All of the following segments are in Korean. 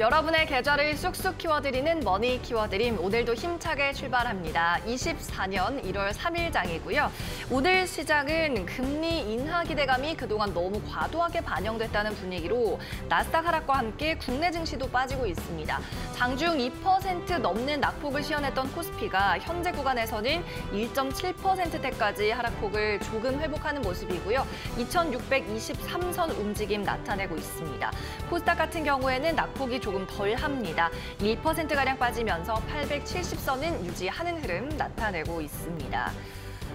여러분의 계좌를 쑥쑥 키워드리는 머니 키워드림 오늘도 힘차게 출발합니다. 24년 1월 3일장이고요. 오늘 시장은 금리 인하 기대감이 그동안 너무 과도하게 반영됐다는 분위기로 나스닥 하락과 함께 국내 증시도 빠지고 있습니다. 장중 2% 넘는 낙폭을 시연했던 코스피가 현재 구간에서는 1.7%대까지 하락폭을 조금 회복하는 모습이고요. 2623선 움직임 나타내고 있습니다. 코스닥 같은 경우에는 낙폭이 조금 덜 합니다. 2가량 빠지면서 870선은 유지하는 흐름 나타내고 있습니다.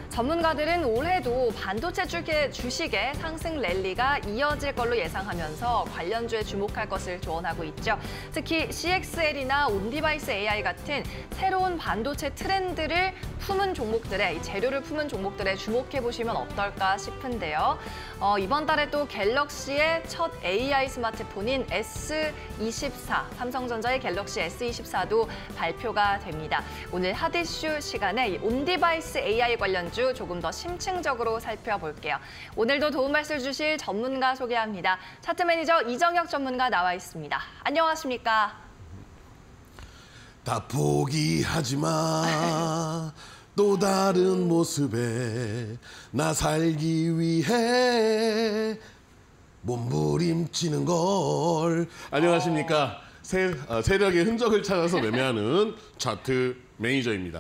전문가들은 올해도 반도체 주계 주식의 상승 랠리가 이어질 걸로 예상하면서 관련주에 주목할 것을 조언하고 있죠. 특히 CXL이나 온디바이스 AI 같은 새로운 반도체 트렌드를 품은 종목들의 재료를 품은 종목들에 주목해 보시면 어떨까 싶은데요. 어, 이번 달에 또 갤럭시의 첫 AI 스마트폰인 S24, 삼성전자의 갤럭시 S24도 발표가 됩니다. 오늘 하디슈 시간에 온디바이스 AI 관련주 조금 더 심층적으로 살펴볼게요. 오늘도 도움 말씀 주실 전문가 소개합니다. 차트 매니저 이정혁 전문가 나와 있습니다. 안녕하십니까? 다 포기하지 마. 또 다른 모습에 나 살기 위해 몸부림치는 걸 안녕하십니까 세, 아, 세력의 흔적을 찾아서 매매하는 차트 매니저입니다.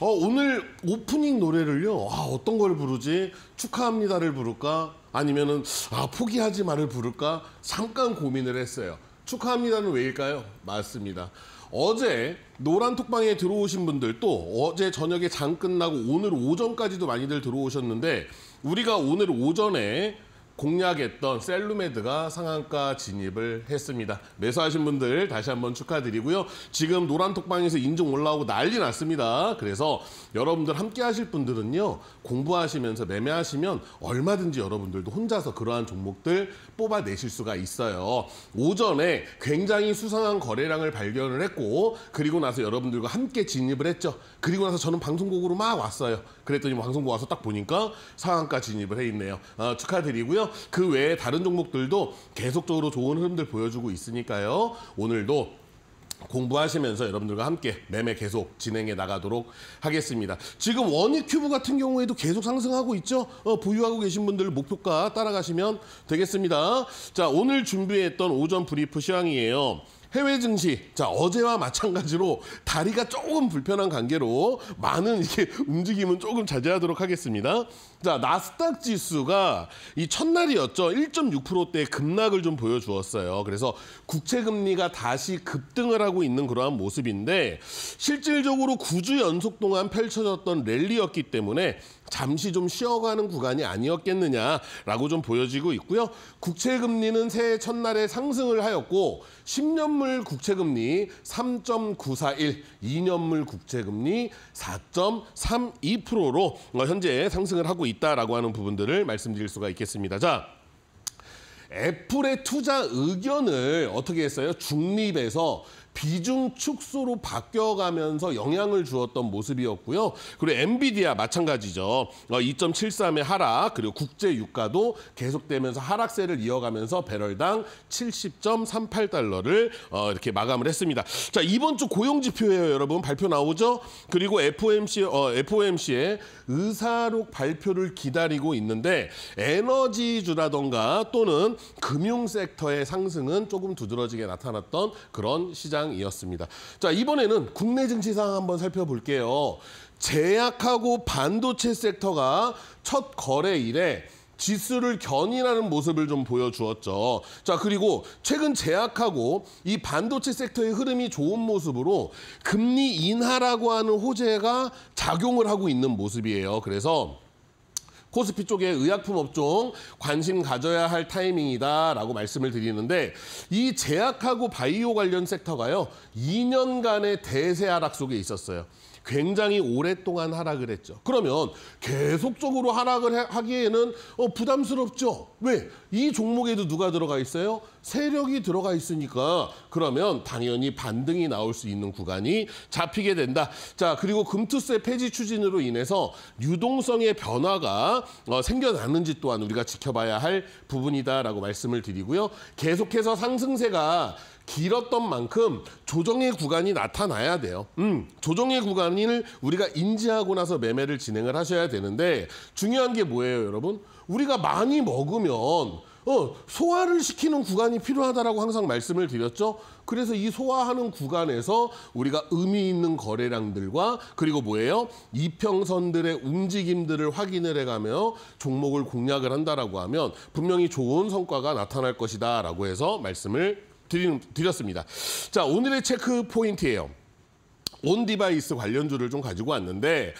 어, 오늘 오프닝 노래를요. 아, 어떤 걸 부르지? 축하합니다를 부를까? 아니면은 아, 포기하지 말을 부를까? 잠깐 고민을 했어요. 축하합니다는 왜일까요? 맞습니다. 어제 노란 톡방에 들어오신 분들 또 어제 저녁에 장 끝나고 오늘 오전까지도 많이들 들어오셨는데 우리가 오늘 오전에 공략했던 셀루메드가 상한가 진입을 했습니다. 매수하신 분들 다시 한번 축하드리고요. 지금 노란톡방에서 인증 올라오고 난리 났습니다. 그래서 여러분들 함께 하실 분들은요. 공부하시면서 매매하시면 얼마든지 여러분들도 혼자서 그러한 종목들 뽑아내실 수가 있어요. 오전에 굉장히 수상한 거래량을 발견을 했고 그리고 나서 여러분들과 함께 진입을 했죠. 그리고 나서 저는 방송국으로 막 왔어요. 그랬더니 방송국 와서 딱 보니까 상한가 진입을 해 있네요. 아, 축하드리고요. 그 외에 다른 종목들도 계속적으로 좋은 흐름들 보여주고 있으니까요. 오늘도 공부하시면서 여러분들과 함께 매매 계속 진행해 나가도록 하겠습니다. 지금 원익 큐브 같은 경우에도 계속 상승하고 있죠. 어, 보유하고 계신 분들 목표가 따라가시면 되겠습니다. 자 오늘 준비했던 오전 브리프 시황이에요. 해외 증시 자 어제와 마찬가지로 다리가 조금 불편한 관계로 많은 이게 움직임은 조금 자제하도록 하겠습니다. 자, 나스닥 지수가 이 첫날이었죠. 1.6%대 급락을 좀 보여주었어요. 그래서 국채 금리가 다시 급등을 하고 있는 그러한 모습인데 실질적으로 9주 연속 동안 펼쳐졌던 랠리였기 때문에 잠시 좀 쉬어가는 구간이 아니었겠느냐라고 좀 보여지고 있고요. 국채 금리는 새해 첫날에 상승을 하였고 10년물 국채 금리 3.941, 2년물 국채 금리 4.32%로 현재 상승을 하고 있습니다 있다라고 하는 부분들을 말씀드릴 수가 있겠습니다. 자, 애플의 투자 의견을 어떻게 했어요? 중립에서 비중 축소로 바뀌어가면서 영향을 주었던 모습이었고요. 그리고 엔비디아 마찬가지죠. 2.73의 어, 하락 그리고 국제 유가도 계속되면서 하락세를 이어가면서 배럴당 70.38달러를 어, 이렇게 마감을 했습니다. 자 이번 주 고용 지표예요, 여러분 발표 나오죠? 그리고 FOMC 어, FOMC의 의사록 발표를 기다리고 있는데 에너지주라던가 또는 금융 섹터의 상승은 조금 두드러지게 나타났던 그런 시장. 상황이었습니다. 자, 이번에는 국내 증시 상 한번 살펴볼게요. 제약하고 반도체 섹터가 첫 거래일에 지수를 견인하는 모습을 좀 보여주었죠. 자, 그리고 최근 제약하고 이 반도체 섹터의 흐름이 좋은 모습으로 금리 인하라고 하는 호재가 작용을 하고 있는 모습이에요. 그래서 코스피 쪽에 의약품 업종 관심 가져야 할 타이밍이다라고 말씀을 드리는데 이 제약하고 바이오 관련 섹터가요. 2년간의 대세 하락 속에 있었어요. 굉장히 오랫동안 하락을 했죠. 그러면 계속적으로 하락을 하기에는 어, 부담스럽죠. 왜? 이 종목에도 누가 들어가 있어요? 세력이 들어가 있으니까 그러면 당연히 반등이 나올 수 있는 구간이 잡히게 된다. 자 그리고 금투세 폐지 추진으로 인해서 유동성의 변화가 어, 생겨나는지 또한 우리가 지켜봐야 할 부분이다라고 말씀을 드리고요. 계속해서 상승세가 길었던 만큼 조정의 구간이 나타나야 돼요. 음, 조정의 구간을 우리가 인지하고 나서 매매를 진행을 하셔야 되는데 중요한 게 뭐예요, 여러분? 우리가 많이 먹으면 어, 소화를 시키는 구간이 필요하다라고 항상 말씀을 드렸죠. 그래서 이 소화하는 구간에서 우리가 의미 있는 거래량들과 그리고 뭐예요? 이평선들의 움직임들을 확인을 해가며 종목을 공략을 한다라고 하면 분명히 좋은 성과가 나타날 것이다라고 해서 말씀을 드리는, 드렸습니다. 자, 오늘의 체크 포인트예요. 온 디바이스 관련주를 좀 가지고 왔는데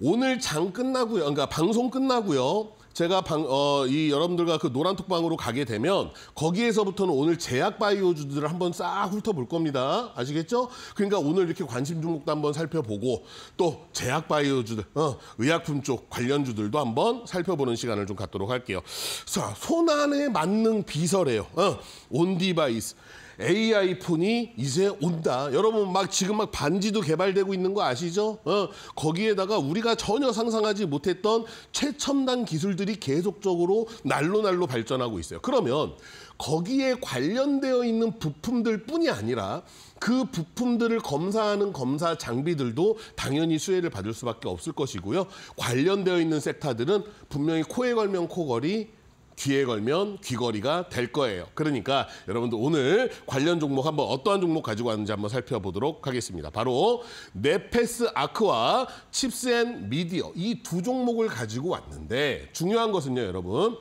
오늘 장 끝나고요. 그러니까 방송 끝나고요. 제가 방, 어, 이 여러분들과 그 노란 톡방으로 가게 되면 거기에서부터는 오늘 제약 바이오주들을 한번 싹 훑어볼 겁니다. 아시겠죠? 그러니까 오늘 이렇게 관심 종목도 한번 살펴보고 또 제약 바이오주들, 어, 의약품 쪽 관련주들도 한번 살펴보는 시간을 좀 갖도록 할게요. 자, 손안에 맞는 비서래요 어, 온디바이스. AI 폰이 이제 온다. 여러분 막 지금 막 반지도 개발되고 있는 거 아시죠? 어, 거기에다가 우리가 전혀 상상하지 못했던 최첨단 기술들이 계속적으로 날로 날로 발전하고 있어요. 그러면 거기에 관련되어 있는 부품들 뿐이 아니라 그 부품들을 검사하는 검사 장비들도 당연히 수혜를 받을 수밖에 없을 것이고요. 관련되어 있는 섹터들은 분명히 코에 걸면 코걸이, 귀에 걸면 귀걸이가 될 거예요. 그러니까 여러분들 오늘 관련 종목 한번 어떠한 종목 가지고 왔는지 한번 살펴보도록 하겠습니다. 바로 네페스 아크와 칩스앤 미디어 이 두 종목을 가지고 왔는데 중요한 것은요, 여러분.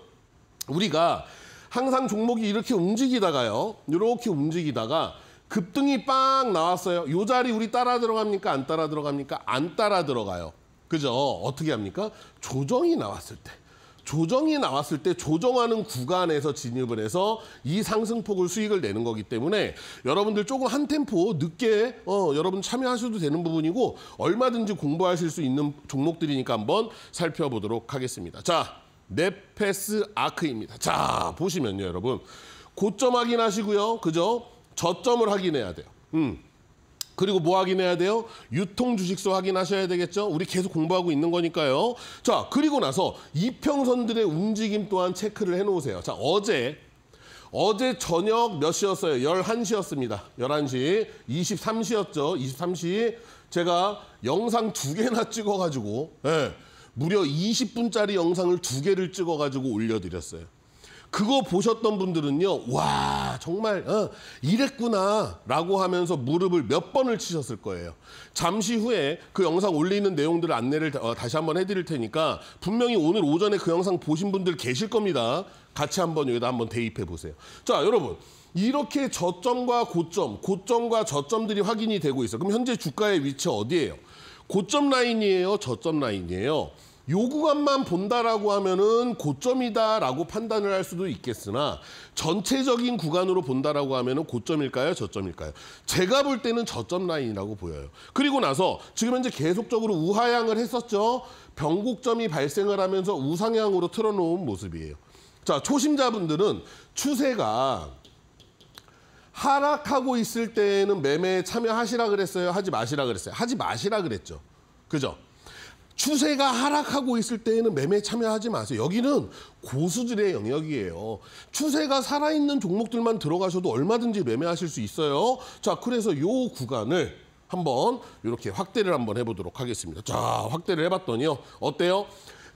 우리가 항상 종목이 이렇게 움직이다가요. 이렇게 움직이다가 급등이 빵 나왔어요. 이 자리 우리 따라 들어갑니까? 안 따라 들어갑니까? 안 따라 들어가요. 그죠? 어떻게 합니까? 조정이 나왔을 때. 조정이 나왔을 때 조정하는 구간에서 진입을 해서 이 상승폭을 수익을 내는 거기 때문에 여러분들 조금 한 템포 늦게 어, 여러분 참여하셔도 되는 부분이고 얼마든지 공부하실 수 있는 종목들이니까 한번 살펴보도록 하겠습니다. 자, 네패스 아크입니다. 자, 보시면요, 여러분. 고점 확인하시고요. 그죠? 저점을 확인해야 돼요. 음. 그리고 뭐 확인해야 돼요? 유통 주식소 확인하셔야 되겠죠? 우리 계속 공부하고 있는 거니까요. 자, 그리고 나서 이평선들의 움직임 또한 체크를 해 놓으세요. 자, 어제 어제 저녁 몇 시였어요? 11시였습니다. 11시. 23시였죠. 23시. 제가 영상 두 개나 찍어 가지고 예. 무려 20분짜리 영상을 두 개를 찍어 가지고 올려 드렸어요. 그거 보셨던 분들은요, 와, 정말, 어, 이랬구나, 라고 하면서 무릎을 몇 번을 치셨을 거예요. 잠시 후에 그 영상 올리는 내용들을 안내를 어, 다시 한번 해드릴 테니까 분명히 오늘 오전에 그 영상 보신 분들 계실 겁니다. 같이 한번 여기다 한번 대입해 보세요. 자, 여러분. 이렇게 저점과 고점, 고점과 저점들이 확인이 되고 있어 그럼 현재 주가의 위치 어디예요? 고점 라인이에요? 저점 라인이에요? 요구간만 본다라고 하면은 고점이다라고 판단을 할 수도 있겠으나 전체적인 구간으로 본다라고 하면은 고점일까요? 저점일까요? 제가 볼 때는 저점 라인이라고 보여요. 그리고 나서 지금 현재 계속적으로 우하향을 했었죠. 변곡점이 발생을 하면서 우상향으로 틀어놓은 모습이에요. 자, 초심자분들은 추세가 하락하고 있을 때는 에 매매에 참여하시라 그랬어요? 하지 마시라 그랬어요? 하지 마시라 그랬죠. 그죠? 추세가 하락하고 있을 때에는 매매 참여하지 마세요. 여기는 고수들의 영역이에요. 추세가 살아있는 종목들만 들어가셔도 얼마든지 매매하실 수 있어요. 자, 그래서 요 구간을 한번 이렇게 확대를 한번 해보도록 하겠습니다. 자, 확대를 해봤더니요. 어때요?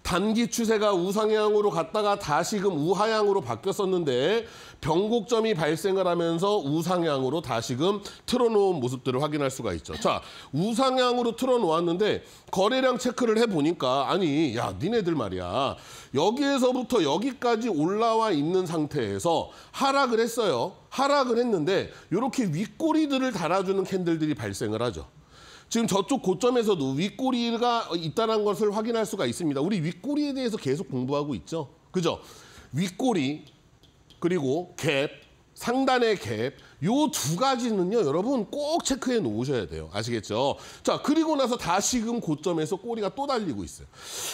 단기 추세가 우상향으로 갔다가 다시금 우하향으로 바뀌었었는데 변곡점이 발생을 하면서 우상향으로 다시금 틀어놓은 모습들을 확인할 수가 있죠. 자, 우상향으로 틀어놓았는데 거래량 체크를 해보니까 아니, 야, 니네들 말이야. 여기에서부터 여기까지 올라와 있는 상태에서 하락을 했어요. 하락을 했는데 이렇게 윗꼬리들을 달아주는 캔들들이 발생을 하죠. 지금 저쪽 고점에서도 윗꼬리가 있다는 것을 확인할 수가 있습니다. 우리 윗꼬리에 대해서 계속 공부하고 있죠. 그죠? 윗꼬리 그리고 갭, 상단의 갭, 요 두 가지는요, 여러분 꼭 체크해 놓으셔야 돼요. 아시겠죠? 자, 그리고 나서 다시금 고점에서 꼬리가 또 달리고 있어요.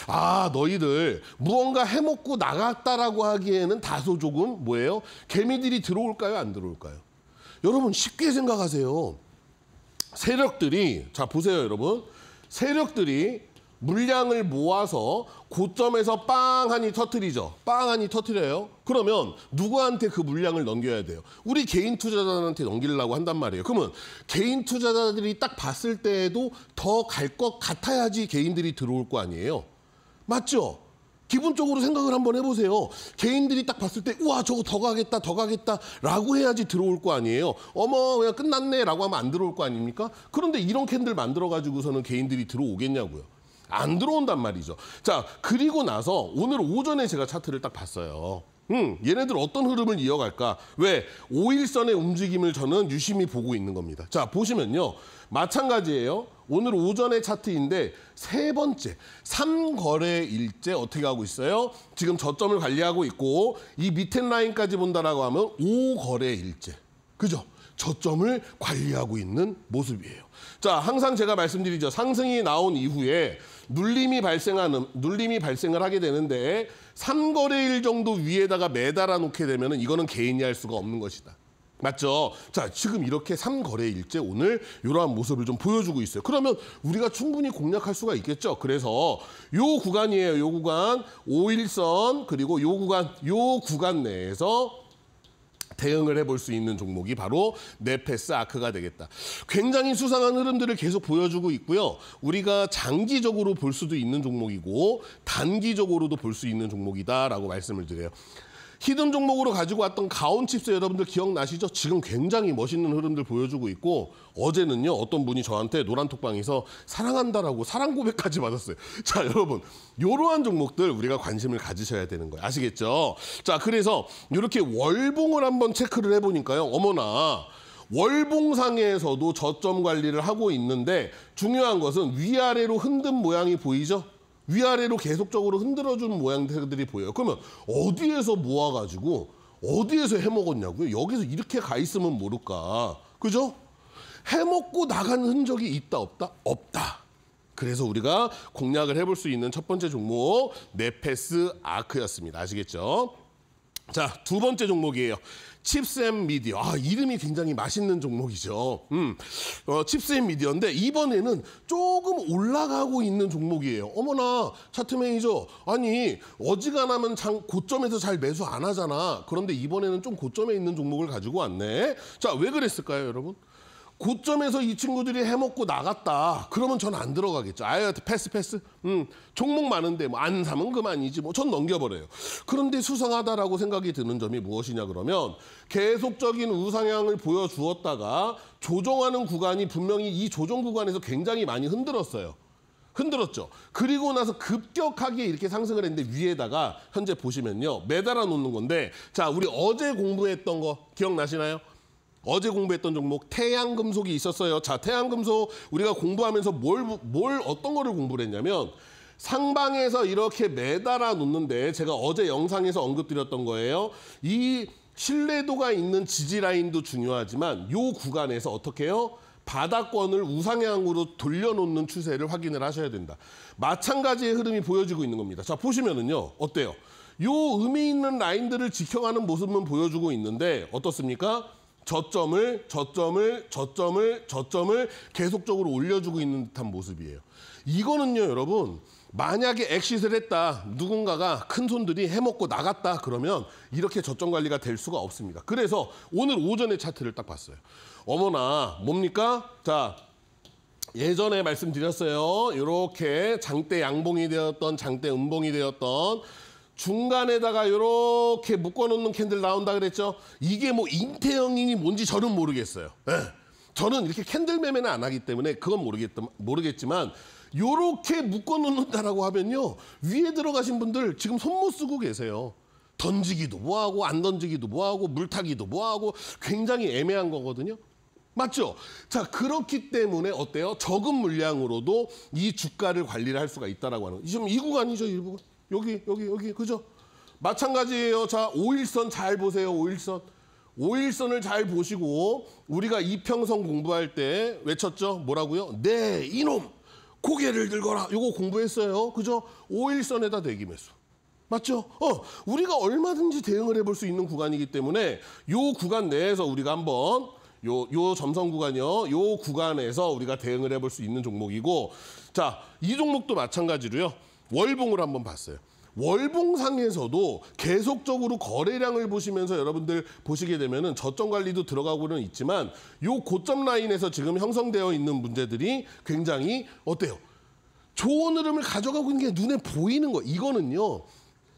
아, 너희들 무언가 해먹고 나갔다라고 하기에는 다소 조금 뭐예요? 개미들이 들어올까요? 안 들어올까요? 여러분 쉽게 생각하세요. 세력들이 자 보세요 여러분 세력들이 물량을 모아서 고점에서 빵하니 터트리죠. 빵하니 터트려요. 그러면 누구한테 그 물량을 넘겨야 돼요? 우리 개인 투자자들한테 넘기려고 한단 말이에요. 그러면 개인 투자자들이 딱 봤을 때에도 더 갈 것 같아야지 개인들이 들어올 거 아니에요. 맞죠? 기본적으로 생각을 한번 해보세요. 개인들이 딱 봤을 때 우와 저거 더 가겠다 더 가겠다라고 해야지 들어올 거 아니에요. 어머 그냥 끝났네라고 하면 안 들어올 거 아닙니까? 그런데 이런 캔들 만들어가지고서는 개인들이 들어오겠냐고요. 안 들어온단 말이죠. 자 그리고 나서 오늘 오전에 제가 차트를 딱 봤어요. 음, 얘네들 어떤 흐름을 이어갈까? 왜? 오일선의 움직임을 저는 유심히 보고 있는 겁니다. 자, 보시면요. 마찬가지예요. 오늘 오전의 차트인데 세 번째, 삼거래일째 어떻게 하고 있어요? 지금 저점을 관리하고 있고 이 밑에 라인까지 본다라고 하면 오거래일째 그죠? 저점을 관리하고 있는 모습이에요. 자, 항상 제가 말씀드리죠. 상승이 나온 이후에 눌림이 발생하는 눌림이 발생을 하게 되는데 3거래일 정도 위에다가 매달아 놓게 되면은 이거는 개인이 할 수가 없는 것이다. 맞죠? 자, 지금 이렇게 3거래일째 오늘 이러한 모습을 좀 보여주고 있어요. 그러면 우리가 충분히 공략할 수가 있겠죠. 그래서 요 구간이에요. 요 구간. 5일선 그리고 요 구간, 요 구간 내에서 대응을 해볼 수 있는 종목이 바로 네페스 아크가 되겠다. 굉장히 수상한 흐름들을 계속 보여주고 있고요. 우리가 장기적으로 볼 수도 있는 종목이고 단기적으로도 볼 수 있는 종목이다라고 말씀을 드려요. 히든 종목으로 가지고 왔던 가온칩스 여러분들 기억나시죠? 지금 굉장히 멋있는 흐름들 보여주고 있고 어제는요 어떤 분이 저한테 노란톡방에서 사랑한다라고 사랑 고백까지 받았어요. 자 여러분 이러한 종목들 우리가 관심을 가지셔야 되는 거예요. 아시겠죠? 자 그래서 이렇게 월봉을 한번 체크를 해보니까요. 어머나 월봉상에서도 저점 관리를 하고 있는데 중요한 것은 위아래로 흔든 모양이 보이죠? 위아래로 계속적으로 흔들어주는 모양새들이 보여요. 그러면 어디에서 모아가지고 어디에서 해먹었냐고요? 여기서 이렇게 가 있으면 모를까. 그죠? 해먹고 나간 흔적이 있다 없다? 없다. 그래서 우리가 공략을 해볼 수 있는 첫 번째 종목 네페스 아크였습니다. 아시겠죠? 자, 두 번째 종목이에요. 칩스 미디어. 아, 이름이 굉장히 맛있는 종목이죠. 음, 어, 칩스 미디어인데 이번에는 조금 올라가고 있는 종목이에요. 어머나, 차트 매니저. 아니, 어지간하면 장, 고점에서 잘 매수 안 하잖아. 그런데 이번에는 좀 고점에 있는 종목을 가지고 왔네. 자, 왜 그랬을까요, 여러분? 고점에서 이 친구들이 해먹고 나갔다. 그러면 전 안 들어가겠죠. 아예 패스 패스. 음, 종목 많은데 뭐 안 사면 그만이지. 뭐 전 넘겨버려요. 그런데 수상하다라고 생각이 드는 점이 무엇이냐 그러면 계속적인 우상향을 보여주었다가 조정하는 구간이 분명히 이 조정 구간에서 굉장히 많이 흔들었어요. 흔들었죠. 그리고 나서 급격하게 이렇게 상승을 했는데 위에다가 현재 보시면요. 매달아 놓는 건데 자 우리 어제 공부했던 거 기억나시나요? 어제 공부했던 종목 태양금속이 있었어요. 자, 태양금속 우리가 공부하면서 뭘, 뭘 어떤 거를 공부를 했냐면 상방에서 이렇게 매달아 놓는데 제가 어제 영상에서 언급드렸던 거예요. 이 신뢰도가 있는 지지 라인도 중요하지만 요 구간에서 어떻게 해요? 바닥권을 우상향으로 돌려놓는 추세를 확인을 하셔야 된다. 마찬가지의 흐름이 보여지고 있는 겁니다. 자, 보시면은요. 어때요? 요 의미 있는 라인들을 지켜가는 모습만 보여주고 있는데 어떻습니까? 저점을 저점을 저점을 저점을 계속적으로 올려주고 있는 듯한 모습이에요. 이거는요, 여러분. 만약에 엑시스를 했다, 누군가가 큰 손들이 해먹고 나갔다 그러면 이렇게 저점 관리가 될 수가 없습니다. 그래서 오늘 오전에 차트를 딱 봤어요. 어머나, 뭡니까? 자, 예전에 말씀드렸어요. 이렇게 장대 양봉이 되었던 장대 음봉이 되었던 중간에다가 이렇게 묶어놓는 캔들 나온다 그랬죠. 이게 뭐 인테형이니 뭔지 저는 모르겠어요. 네. 저는 이렇게 캔들 매매는 안 하기 때문에 그건 모르겠, 모르겠지만 요렇게 묶어놓는다라고 하면요. 위에 들어가신 분들 지금 손 못 쓰고 계세요. 던지기도 뭐하고 안 던지기도 뭐하고 물타기도 뭐하고 굉장히 애매한 거거든요. 맞죠? 자 그렇기 때문에 어때요? 적은 물량으로도 이 주가를 관리를 할 수가 있다라고 하는 지금 이 구간이죠, 일부가. 여기, 여기, 여기, 그죠? 마찬가지예요. 자, 5일선잘 보세요, 5일선5일선을잘 보시고 우리가 이평선 공부할 때 외쳤죠? 뭐라고요? 네, 이놈! 고개를 들거라. 이거 공부했어요. 그죠? 5일선에다 대기 매수. 맞죠? 어, 우리가 얼마든지 대응을 해볼 수 있는 구간이기 때문에 요 구간 내에서 우리가 한번 요, 요 점선 구간이요. 요 구간에서 우리가 대응을 해볼 수 있는 종목이고 자, 이 종목도 마찬가지로요. 월봉을 한번 봤어요. 월봉상에서도 계속적으로 거래량을 보시면서 여러분들 보시게 되면은 저점 관리도 들어가고는 있지만 요 고점 라인에서 지금 형성되어 있는 문제들이 굉장히 어때요? 좋은 흐름을 가져가고 있는 게 눈에 보이는 거. 이거는요.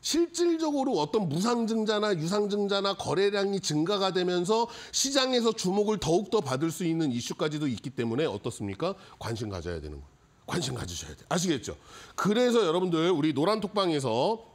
실질적으로 어떤 무상증자나 유상증자나 거래량이 증가가 되면서 시장에서 주목을 더욱더 받을 수 있는 이슈까지도 있기 때문에 어떻습니까? 관심 가져야 되는 거예요. 관심 가지셔야 돼요. 아시겠죠? 그래서 여러분들 우리 노란 톡방에서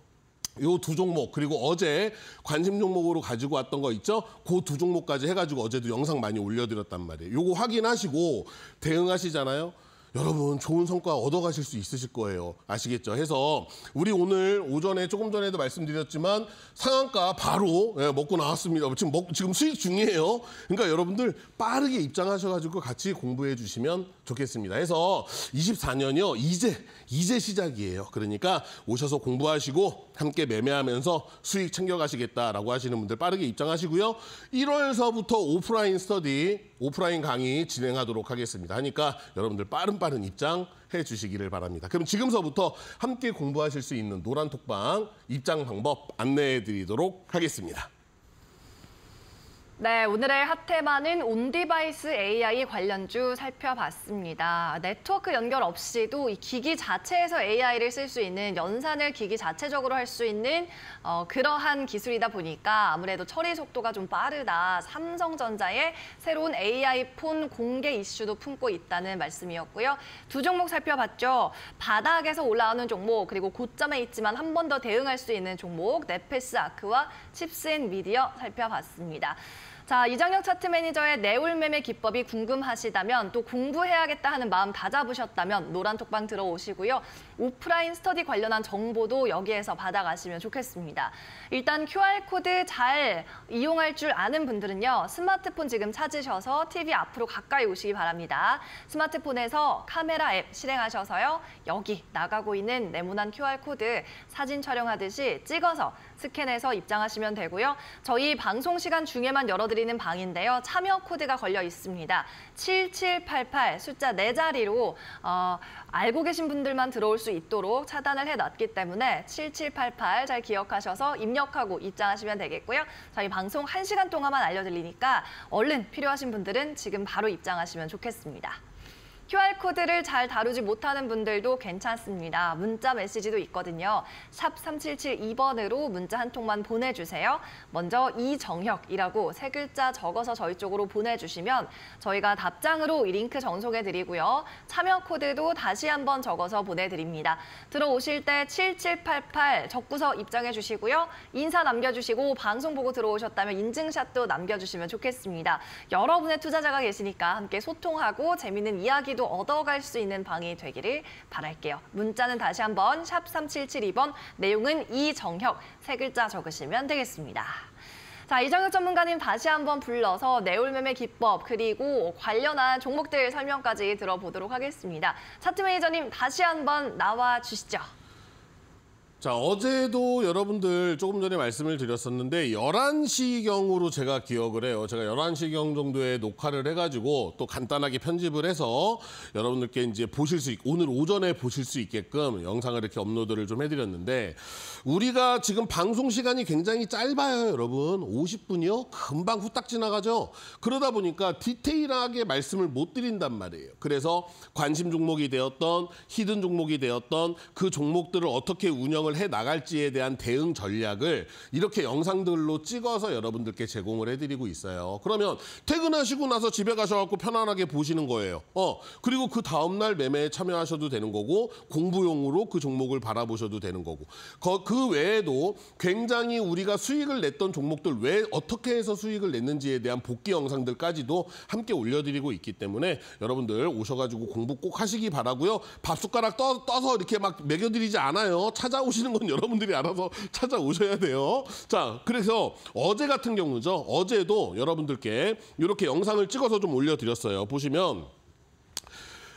요 두 종목 그리고 어제 관심 종목으로 가지고 왔던 거 있죠? 그 두 종목까지 해가지고 어제도 영상 많이 올려드렸단 말이에요. 요거 확인하시고 대응하시잖아요. 여러분 좋은 성과 얻어가실 수 있으실 거예요. 아시겠죠? 해서 우리 오늘 오전에 조금 전에도 말씀드렸지만 상한가 바로 예, 먹고 나왔습니다. 지금 먹, 지금 수익 중이에요. 그러니까 여러분들 빠르게 입장하셔가지고 같이 공부해 주시면 좋겠습니다. 해서 24년이요 이제 이제 시작이에요. 그러니까 오셔서 공부하시고 함께 매매하면서 수익 챙겨가시겠다라고 하시는 분들 빠르게 입장하시고요. 1월서부터 오프라인 스터디 오프라인 강의 진행하도록 하겠습니다. 하니까 여러분들 빠른 빠른 입장해 주시기를 바랍니다. 그럼 지금서부터 함께 공부하실 수 있는 노란 톡방 입장 방법 안내해 드리도록 하겠습니다. 네, 오늘의 핫테마는 온디바이스 AI 관련주 살펴봤습니다. 네트워크 연결 없이도 이 기기 자체에서 AI를 쓸 수 있는 연산을 기기 자체적으로 할 수 있는 어, 그러한 기술이다 보니까 아무래도 처리 속도가 좀 빠르다. 삼성전자의 새로운 AI 폰 공개 이슈도 품고 있다는 말씀이었고요. 두 종목 살펴봤죠. 바닥에서 올라오는 종목 그리고 고점에 있지만 한 번 더 대응할 수 있는 종목 네패스 아크와 칩스앤미디어 살펴봤습니다. 자, 이정혁 차트 매니저의 내울 매매 기법이 궁금하시다면 또 공부해야겠다 하는 마음 다 잡으셨다면 노란 톡방 들어오시고요. 오프라인 스터디 관련한 정보도 여기에서 받아가시면 좋겠습니다. 일단 QR코드 잘 이용할 줄 아는 분들은요. 스마트폰 지금 찾으셔서 TV 앞으로 가까이 오시기 바랍니다. 스마트폰에서 카메라 앱 실행하셔서요. 여기 나가고 있는 네모난 QR코드 사진 촬영하듯이 찍어서 스캔해서 입장하시면 되고요. 저희 방송 시간 중에만 열어드리 올리는 방인데요. 참여 코드가 걸려 있습니다. 7788 숫자 4 자리로 어, 알고 계신 분들만 들어올 수 있도록 차단을 해놨기 때문에 7788 잘 기억하셔서 입력하고 입장하시면 되겠고요. 저희 방송 1시간 동안만 알려드리니까 얼른 필요하신 분들은 지금 바로 입장하시면 좋겠습니다. QR코드를 잘 다루지 못하는 분들도 괜찮습니다. 문자 메시지도 있거든요. 샵 3772번으로 문자 한 통만 보내주세요. 먼저 이정혁이라고 세 글자 적어서 저희 쪽으로 보내주시면 저희가 답장으로 링크 전송해드리고요. 참여 코드도 다시 한번 적어서 보내드립니다. 들어오실 때 7788 적구서 입장해주시고요. 인사 남겨주시고 방송 보고 들어오셨다면 인증샷도 남겨주시면 좋겠습니다. 여러분의 투자자가 계시니까 함께 소통하고 재밌는 이야기도 정도 얻어갈 수 있는 방이 되기를 바랄게요. 문자는 다시 한번 샵 3772번, 내용은 이정혁 세 글자 적으시면 되겠습니다. 자, 이정혁 전문가님 다시 한번 불러서 내올매매 기법 그리고 관련한 종목들 설명까지 들어보도록 하겠습니다. 차트 매니저님 다시 한번 나와 주시죠. 자, 어제도 여러분들 조금 전에 말씀을 드렸었는데 11시경으로 제가 기억을 해요. 제가 11시경 정도에 녹화를 해가지고 또 간단하게 편집을 해서 여러분들께 이제 보실 수, 있, 오늘 오전에 보실 수 있게끔 영상을 이렇게 업로드를 좀 해드렸는데 우리가 지금 방송 시간이 굉장히 짧아요, 여러분. 50분이요? 금방 후딱 지나가죠? 그러다 보니까 디테일하게 말씀을 못 드린단 말이에요. 그래서 관심 종목이 되었던 히든 종목이 되었던 그 종목들을 어떻게 운영을 대응을 해 나갈지에 대한 대응 전략을 이렇게 영상들로 찍어서 여러분들께 제공을 해드리고 있어요. 그러면 퇴근하시고 나서 집에 가셔갖고 편안하게 보시는 거예요. 어 그리고 그 다음날 매매에 참여하셔도 되는 거고 공부용으로 그 종목을 바라보셔도 되는 거고 그 외에도 굉장히 우리가 수익을 냈던 종목들 왜 어떻게 해서 수익을 냈는지에 대한 복귀 영상들까지도 함께 올려드리고 있기 때문에 여러분들 오셔가지고 공부 꼭 하시기 바라고요. 밥숟가락 떠, 떠서 이렇게 막 먹여드리지 않아요. 찾아오시 모르시는 건 여러분들이 알아서 찾아오셔야 돼요. 자, 그래서 어제 같은 경우죠. 어제도 여러분들께 이렇게 영상을 찍어서 좀 올려드렸어요. 보시면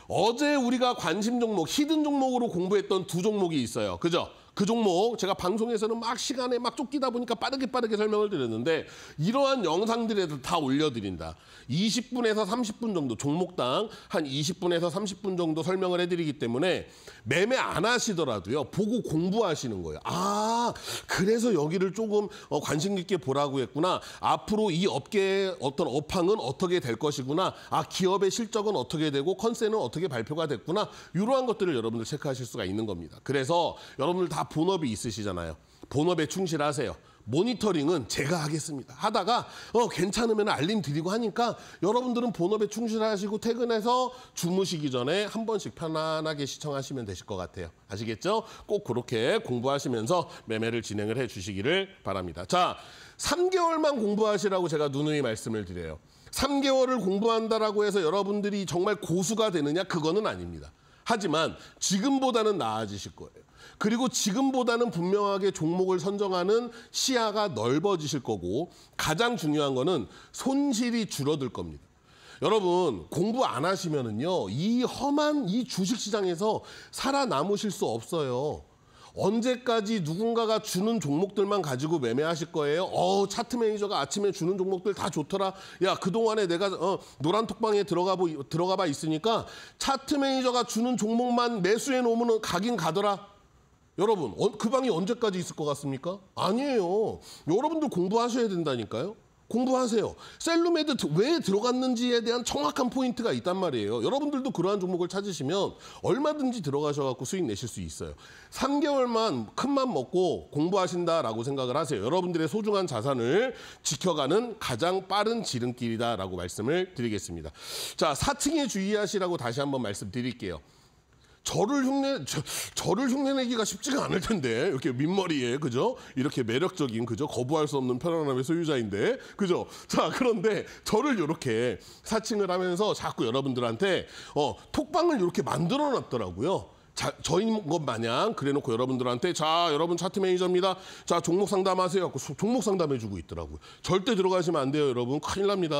어제 우리가 관심 종목, 히든 종목으로 공부했던 두 종목이 있어요. 그죠? 그 종목 제가 방송에서는 막 시간에 막 쫓기다 보니까 빠르게 빠르게 설명을 드렸는데 이러한 영상들에도 다 올려드린다. 20분에서 30분 정도 종목당 한 20분에서 30분 정도 설명을 해드리기 때문에 매매 안 하시더라도요. 보고 공부하시는 거예요. 아 그래서 여기를 조금 어, 관심 있게 보라고 했구나. 앞으로 이 업계의 어떤 업황은 어떻게 될 것이구나. 아 기업의 실적은 어떻게 되고 컨셉은 어떻게 발표가 됐구나. 이러한 것들을 여러분들 체크하실 수가 있는 겁니다. 그래서 여러분들 다 본업이 있으시잖아요. 본업에 충실하세요. 모니터링은 제가 하겠습니다. 하다가 어 괜찮으면 알림 드리고 하니까 여러분들은 본업에 충실하시고 퇴근해서 주무시기 전에 한 번씩 편안하게 시청하시면 되실 것 같아요. 아시겠죠? 꼭 그렇게 공부하시면서 매매를 진행을 해주시기를 바랍니다. 자, 3개월만 공부하시라고 제가 누누이 말씀을 드려요. 3개월을 공부한다라고 해서 여러분들이 정말 고수가 되느냐? 그거는 아닙니다. 하지만 지금보다는 나아지실 거예요. 그리고 지금보다는 분명하게 종목을 선정하는 시야가 넓어지실 거고 가장 중요한 거는 손실이 줄어들 겁니다. 여러분 공부 안 하시면은요 이 험한 이 주식시장에서 살아남으실 수 없어요. 언제까지 누군가가 주는 종목들만 가지고 매매하실 거예요? 어 차트 매니저가 아침에 주는 종목들 다 좋더라. 야, 그동안에 내가 어, 노란 톡방에 들어가 보, 들어가 봐 있으니까 차트 매니저가 주는 종목만 매수해 놓으면 가긴 가더라. 여러분 그 방이 언제까지 있을 것 같습니까? 아니에요. 여러분들 공부하셔야 된다니까요. 공부하세요. 셀룸에드 왜 들어갔는지에 대한 정확한 포인트가 있단 말이에요. 여러분들도 그러한 종목을 찾으시면 얼마든지 들어가셔갖고 수익 내실 수 있어요. 3개월만 큰 맘 먹고 공부하신다라고 생각을 하세요. 여러분들의 소중한 자산을 지켜가는 가장 빠른 지름길이다라고 말씀을 드리겠습니다. 자, 4층에 주의하시라고 다시 한번 말씀드릴게요. 저를 흉내 저, 를 흉내내기가 쉽지가 않을 텐데 이렇게 민머리에 그죠 이렇게 매력적인 그죠 거부할 수 없는 편안함의 소유자인데 그죠 자 그런데 저를 이렇게 사칭을 하면서 자꾸 여러분들한테 어 톡방을 이렇게 만들어놨더라고요. 자, 저인 것 마냥 그래놓고 여러분들한테 자 여러분 차트 매니저입니다. 자 종목 상담하세요. 하고 종목 상담해주고 있더라고요. 절대 들어가시면 안 돼요, 여러분. 큰일 납니다.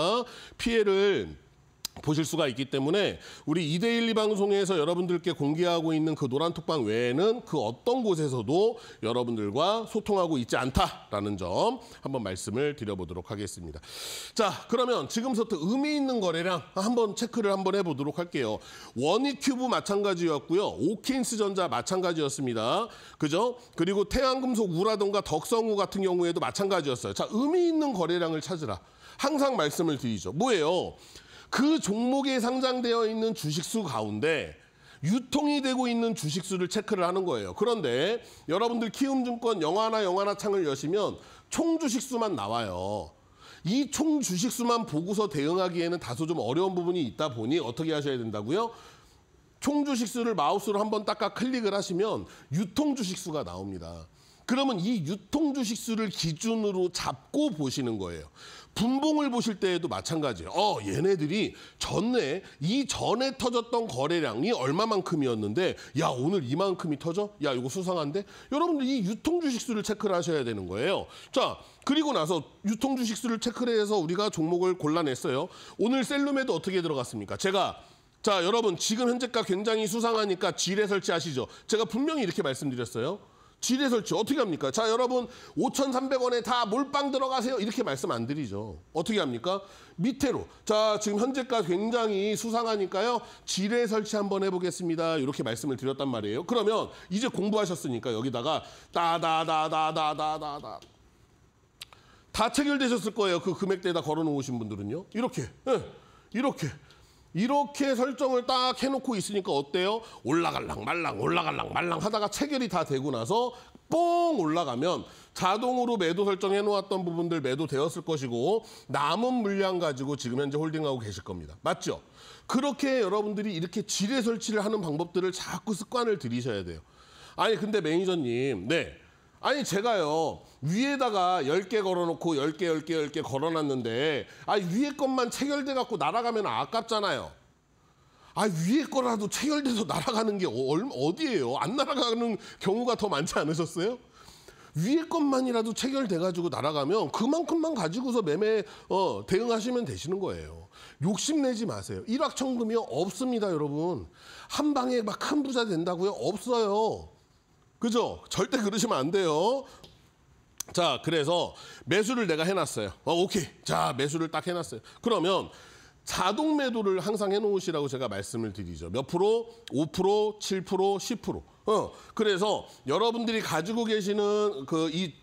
피해를 보실 수가 있기 때문에 우리 이데일리 방송에서 여러분들께 공개하고 있는 그 노란 톡방 외에는 그 어떤 곳에서도 여러분들과 소통하고 있지 않다라는 점 한번 말씀을 드려보도록 하겠습니다. 자, 그러면 지금부터 의미 있는 거래량 한번 체크를 한번 해보도록 할게요. 원익큐브 마찬가지였고요. 오킨스전자 마찬가지였습니다. 그죠? 그리고 태양금속 우라던가 덕성우 같은 경우에도 마찬가지였어요. 자, 의미 있는 거래량을 찾으라. 항상 말씀을 드리죠. 뭐예요? 그 종목에 상장되어 있는 주식수 가운데 유통이 되고 있는 주식수를 체크를 하는 거예요. 그런데 여러분들 키움증권 영화나 영화나 창을 여시면 총 주식수만 나와요. 이 총 주식수만 보고서 대응하기에는 다소 좀 어려운 부분이 있다 보니 어떻게 하셔야 된다고요? 총 주식수를 마우스로 한번 닦아 클릭을 하시면 유통 주식수가 나옵니다. 그러면 이 유통 주식수를 기준으로 잡고 보시는 거예요. 분봉을 보실 때에도 마찬가지예요. 어, 얘네들이 전에 이 전에 터졌던 거래량이 얼마만큼이었는데 야, 오늘 이만큼이 터져? 야, 이거 수상한데? 여러분들 이 유통 주식 수를 체크를 하셔야 되는 거예요. 자, 그리고 나서 유통 주식 수를 체크를 해서 우리가 종목을 골라냈어요. 오늘 셀룸에도 어떻게 들어갔습니까? 제가 자, 여러분 지금 현재가 굉장히 수상하니까 지뢰 설치하시죠. 제가 분명히 이렇게 말씀드렸어요. 지뢰 설치 어떻게 합니까? 자 여러분 5,300원에 다 몰빵 들어가세요 이렇게 말씀 안 드리죠. 어떻게 합니까? 밑에로 자 지금 현재까지 굉장히 수상하니까요 지뢰 설치 한번 해보겠습니다 이렇게 말씀을 드렸단 말이에요. 그러면 이제 공부하셨으니까 여기다가 따다다다다다다다 다 체결되셨을 거예요 그 금액대에다 걸어놓으신 분들은요 이렇게 예, 이렇게 이렇게 설정을 딱 해놓고 있으니까 어때요? 올라갈랑 말랑 올라갈랑 말랑 하다가 체결이 다 되고 나서 뽕 올라가면 자동으로 매도 설정해 놓았던 부분들 매도되었을 것이고 남은 물량 가지고 지금 현재 홀딩하고 계실 겁니다. 맞죠? 그렇게 여러분들이 이렇게 지뢰 설치를 하는 방법들을 자꾸 습관을 들이셔야 돼요. 아니 근데 매니저님 네 아니 제가요 위에다가 10개 걸어놓고 10개 10개 10개 걸어놨는데 아 위에 것만 체결돼 갖고 날아가면 아깝잖아요 아 위에 거라도 체결돼서 날아가는 게 어디예요 안 날아가는 경우가 더 많지 않으셨어요? 위에 것만이라도 체결돼가지고 날아가면 그만큼만 가지고서 매매 어, 대응하시면 되시는 거예요. 욕심내지 마세요. 일확천금이요? 없습니다, 여러분. 한 방에 막 큰 부자 된다고요? 없어요. 그죠? 절대 그러시면 안 돼요. 자, 그래서 매수를 내가 해놨어요. 어, 오케이. 자, 매수를 딱 해놨어요. 그러면 자동 매도를 항상 해놓으시라고 제가 말씀을 드리죠. 몇 프로? 5%, 7%, 10%. 어, 그래서 여러분들이 가지고 계시는 그이그이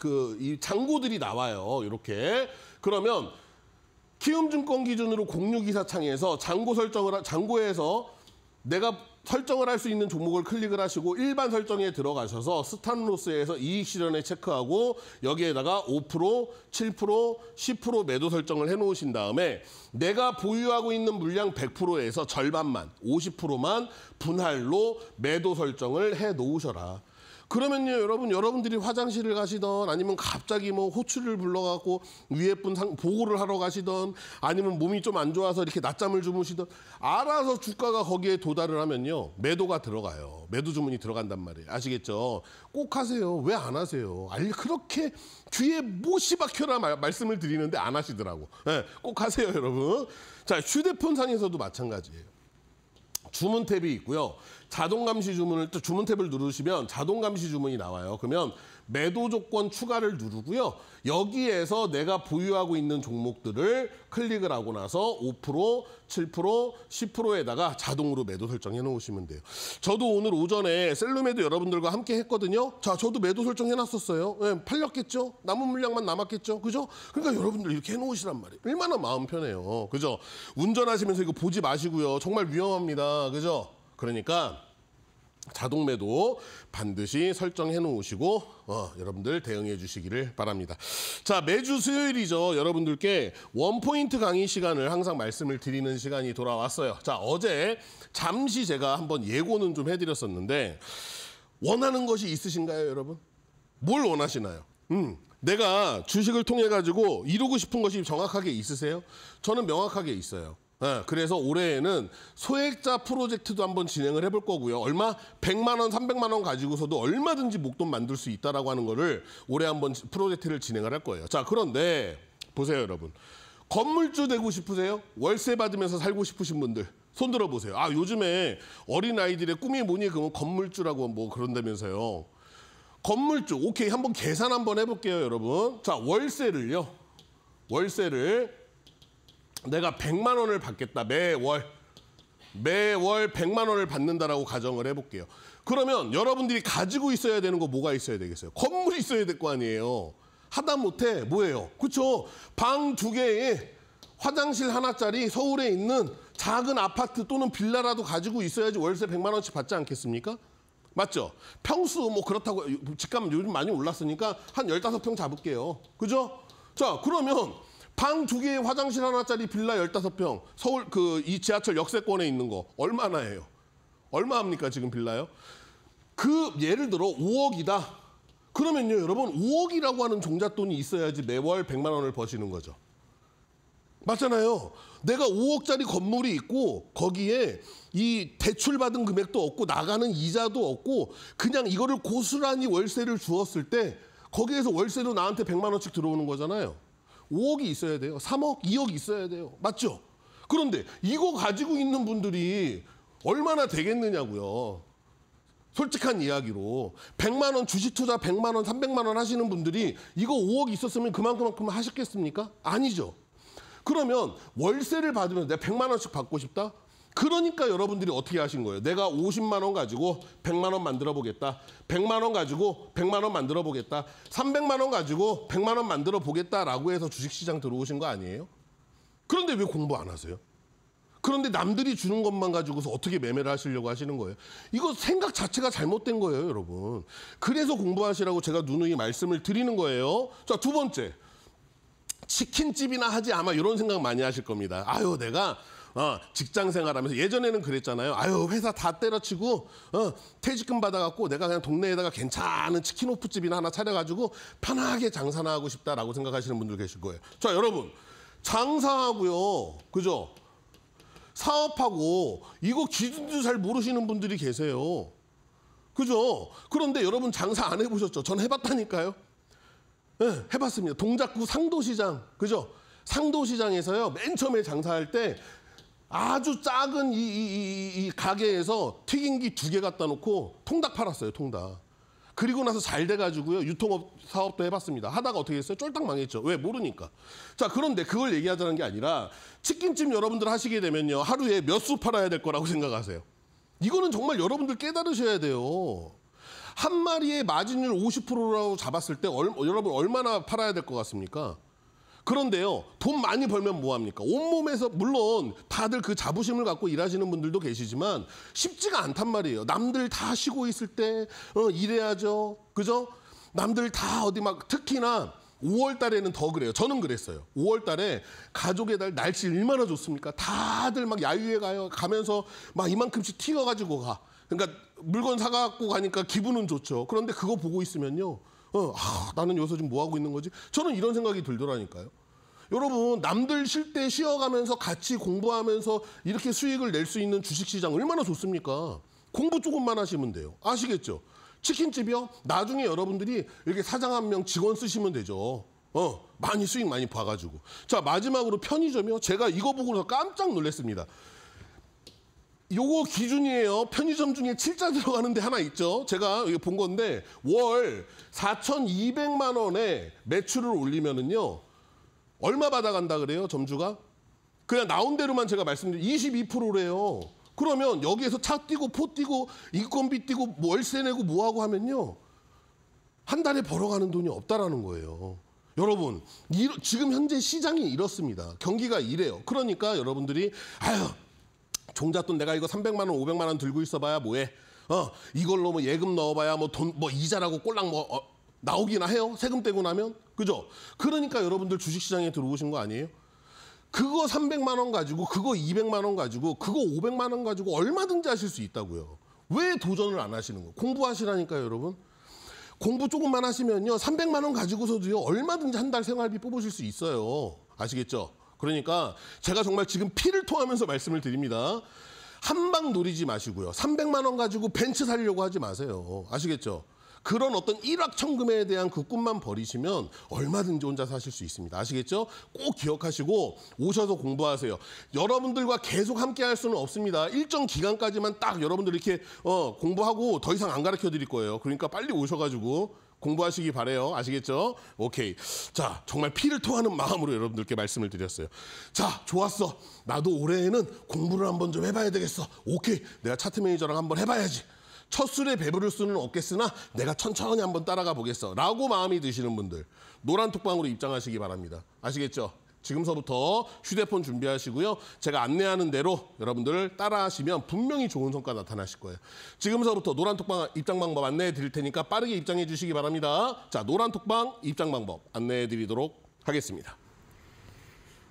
그 잔고들이 나와요. 이렇게. 그러면 키움증권 기준으로 공유기사창에서 잔고 설정을 잔고에서 내가 설정을 할 수 있는 종목을 클릭을 하시고 일반 설정에 들어가셔서 스탑로스에서 이익 실현에 체크하고 여기에다가 5%, 7%, 10% 매도 설정을 해놓으신 다음에 내가 보유하고 있는 물량 100%에서 절반만, 50%만 분할로 매도 설정을 해놓으셔라. 그러면요, 여러분, 여러분들이 화장실을 가시던 아니면 갑자기 뭐 호출을 불러갖고 위에 분 상, 보고를 하러 가시던 아니면 몸이 좀 안 좋아서 이렇게 낮잠을 주무시던 알아서 주가가 거기에 도달을 하면요, 매도가 들어가요. 매도 주문이 들어간단 말이에요. 아시겠죠? 꼭 하세요. 왜 안 하세요? 아니, 그렇게 뒤에 못이 뭐 박혀라 말, 말씀을 드리는데 안 하시더라고. 예꼭 하세요, 여러분. 자, 휴대폰 상에서도 마찬가지예요. 주문 탭이 있고요. 자동 감시 주문을 또 주문 탭을 누르시면 자동 감시 주문이 나와요. 그러면 매도 조건 추가를 누르고요. 여기에서 내가 보유하고 있는 종목들을 클릭을 하고 나서 5%, 7%, 10%에다가 자동으로 매도 설정해 놓으시면 돼요. 저도 오늘 오전에 셀룸에도 여러분들과 함께 했거든요. 자, 저도 매도 설정해 놨었어요. 네, 팔렸겠죠? 남은 물량만 남았겠죠? 그죠? 그러니까 여러분들 이렇게 해 놓으시란 말이에요. 얼마나 마음 편해요. 그죠? 운전하시면서 이거 보지 마시고요. 정말 위험합니다. 그죠? 그러니까 자동 매도 반드시 설정해 놓으시고 어, 여러분들 대응해 주시기를 바랍니다. 자 매주 수요일이죠. 여러분들께 원포인트 강의 시간을 항상 말씀을 드리는 시간이 돌아왔어요. 자 어제 잠시 제가 한번 예고는 좀 해드렸었는데 원하는 것이 있으신가요 여러분? 뭘 원하시나요? 음, 내가 주식을 통해 가지고 이루고 싶은 것이 정확하게 있으세요? 저는 명확하게 있어요. 네, 그래서 올해에는 소액자 프로젝트도 한번 진행을 해볼 거고요. 얼마 100만 원, 300만 원 가지고서도 얼마든지 목돈 만들 수 있다라고 하는 거를 올해 한번 프로젝트를 진행을 할 거예요. 자, 그런데 보세요, 여러분. 건물주 되고 싶으세요? 월세 받으면서 살고 싶으신 분들 손 들어보세요. 아, 요즘에 어린 아이들의 꿈이 뭐니 그건 건물주라고 뭐 그런다면서요. 건물주. 오케이. 한번 계산 한번 해 볼게요, 여러분. 자, 월세를요. 월세를 내가 100만 원을 받겠다 매월 매월 100만 원을 받는다라고 가정을 해볼게요. 그러면 여러분들이 가지고 있어야 되는 거 뭐가 있어야 되겠어요? 건물이 있어야 될 거 아니에요. 하다못해 뭐예요? 그렇죠? 방 두 개에 화장실 하나짜리 서울에 있는 작은 아파트 또는 빌라라도 가지고 있어야지 월세 100만 원씩 받지 않겠습니까? 맞죠? 평수 뭐 그렇다고 집값 요즘 많이 올랐으니까 한 15평 잡을게요. 그죠? 자 그러면 방두 개에 화장실 하나짜리 빌라 15평. 서울 그 이 지하철 역세권에 있는 거 얼마나 해요? 얼마 합니까 지금 빌라요? 그 예를 들어 5억이다. 그러면요 여러분 5억이라고 하는 종잣돈이 있어야지 매월 100만 원을 버시는 거죠. 맞잖아요. 내가 5억짜리 건물이 있고 거기에 이 대출받은 금액도 없고 나가는 이자도 없고 그냥 이거를 고스란히 월세를 주었을 때 거기에서 월세도 나한테 100만 원씩 들어오는 거잖아요. 5억이 있어야 돼요. 3억, 2억 있어야 돼요. 맞죠? 그런데 이거 가지고 있는 분들이 얼마나 되겠느냐고요. 솔직한 이야기로 100만 원 주식 투자 100만 원, 300만 원 하시는 분들이 이거 5억 있었으면 그만큼만큼 하셨겠습니까? 아니죠. 그러면 월세를 받으면 내가 100만 원씩 받고 싶다? 그러니까 여러분들이 어떻게 하신 거예요? 내가 50만 원 가지고 100만 원 만들어 보겠다. 100만 원 가지고 100만 원 만들어 보겠다. 300만 원 가지고 100만 원 만들어 보겠다라고 해서 주식시장 들어오신 거 아니에요? 그런데 왜 공부 안 하세요? 그런데 남들이 주는 것만 가지고서 어떻게 매매를 하시려고 하시는 거예요? 이거 생각 자체가 잘못된 거예요, 여러분. 그래서 공부하시라고 제가 누누이 말씀을 드리는 거예요. 자, 두 번째. 치킨집이나 하지 아마 이런 생각 많이 하실 겁니다. 아유, 내가 어, 직장 생활하면서 예전에는 그랬잖아요. 아유 회사 다 때려치고 어, 퇴직금 받아갖고 내가 그냥 동네에다가 괜찮은 치킨 오프집이나 하나 차려가지고 편하게 장사나 하고 싶다라고 생각하시는 분들 계실 거예요. 자 여러분 장사하고요, 그죠? 사업하고 이거 기준도 잘 모르시는 분들이 계세요. 그죠? 그런데 여러분 장사 안 해보셨죠? 전 해봤다니까요. 네, 해봤습니다. 동작구 상도시장, 그죠? 상도시장에서요, 맨 처음에 장사할 때 아주 작은 이, 이, 이, 이 가게에서 튀김기 두 개 갖다 놓고 통닭 팔았어요, 통닭. 그리고 나서 잘 돼가지고요. 유통업 사업도 해봤습니다. 하다가 어떻게 했어요? 쫄딱 망했죠. 왜? 모르니까. 자, 그런데 그걸 얘기하자는 게 아니라 치킨집 여러분들 하시게 되면요. 하루에 몇 수 팔아야 될 거라고 생각하세요. 이거는 정말 여러분들 깨달으셔야 돼요. 한 마리의 마진율 50%라고 잡았을 때 얼, 여러분 얼마나 팔아야 될 것 같습니까? 그런데요, 돈 많이 벌면 뭐합니까? 온몸에서, 물론 다들 그 자부심을 갖고 일하시는 분들도 계시지만 쉽지가 않단 말이에요. 남들 다 쉬고 있을 때, 어, 일해야죠. 그죠? 남들 다 어디 막, 특히나 5월 달에는 더 그래요. 저는 그랬어요. 5월 달에 가족의 달 날씨 얼마나 좋습니까? 다들 막 야유회 가요. 가면서 막 이만큼씩 튀어가지고 가. 그러니까 물건 사갖고 가니까 기분은 좋죠. 그런데 그거 보고 있으면요. 어, 아, 나는 여기서 지금 뭐 하고 있는 거지? 저는 이런 생각이 들더라니까요. 여러분 남들 쉴 때 쉬어가면서 같이 공부하면서 이렇게 수익을 낼 수 있는 주식시장 얼마나 좋습니까? 공부 조금만 하시면 돼요. 아시겠죠? 치킨집이요? 나중에 여러분들이 이렇게 사장 한 명 직원 쓰시면 되죠. 어, 많이 수익 많이 봐가지고. 자, 마지막으로 편의점이요. 제가 이거 보고서 깜짝 놀랐습니다. 요거 기준이에요. 편의점 중에 7자 들어가는데 하나 있죠. 제가 이거 본 건데 월 4,200만 원에 매출을 올리면은요. 얼마 받아간다 그래요, 점주가? 그냥 나온 대로만 제가 말씀드린 22%래요. 그러면 여기에서 차띄고포띄고 인건비 띄고 월세 내고 뭐하고 하면요. 한 달에 벌어가는 돈이 없다라는 거예요. 여러분, 지금 현재 시장이 이렇습니다. 경기가 이래요. 그러니까 여러분들이 아유 종잣돈 내가 이거 300만 원, 500만 원 들고 있어봐야 뭐해. 어, 이걸로 뭐 예금 넣어봐야 뭐 돈, 뭐 이자라고 꼴랑 뭐 어, 나오기나 해요. 세금 떼고 나면. 그죠? 그러니까 여러분들 주식시장에 들어오신 거 아니에요? 그거 300만 원 가지고 그거 200만 원 가지고 그거 500만 원 가지고 얼마든지 하실 수 있다고요. 왜 도전을 안 하시는 거? 공부하시라니까요, 여러분. 공부 조금만 하시면요. 300만 원 가지고서도요. 얼마든지 한 달 생활비 뽑으실 수 있어요. 아시겠죠? 그러니까 제가 정말 지금 피를 통하면서 말씀을 드립니다. 한방 노리지 마시고요. 300만 원 가지고 벤츠 살려고 하지 마세요. 아시겠죠? 그런 어떤 일확천금에 대한 그 꿈만 버리시면 얼마든지 혼자 사실 수 있습니다. 아시겠죠? 꼭 기억하시고 오셔서 공부하세요. 여러분들과 계속 함께 할 수는 없습니다. 일정 기간까지만 딱 여러분들 이렇게 어, 공부하고 더 이상 안 가르쳐 드릴 거예요. 그러니까 빨리 오셔가지고 공부하시기 바래요. 아시겠죠? 오케이. 자, 정말 피를 토하는 마음으로 여러분들께 말씀을 드렸어요. 자, 좋았어. 나도 올해에는 공부를 한번 좀 해봐야 되겠어. 오케이. 내가 차트 매니저랑 한번 해봐야지. 첫 술에 배부를 수는 없겠으나 내가 천천히 한번 따라가 보겠어. 라고 마음이 드시는 분들 노란 톡방으로 입장하시기 바랍니다. 아시겠죠? 지금서부터 휴대폰 준비하시고요. 제가 안내하는 대로 여러분들 따라하시면 분명히 좋은 성과 나타나실 거예요. 지금서부터 노란 톡방 입장 방법 안내해 드릴 테니까 빠르게 입장해 주시기 바랍니다. 자, 노란 톡방 입장 방법 안내해 드리도록 하겠습니다.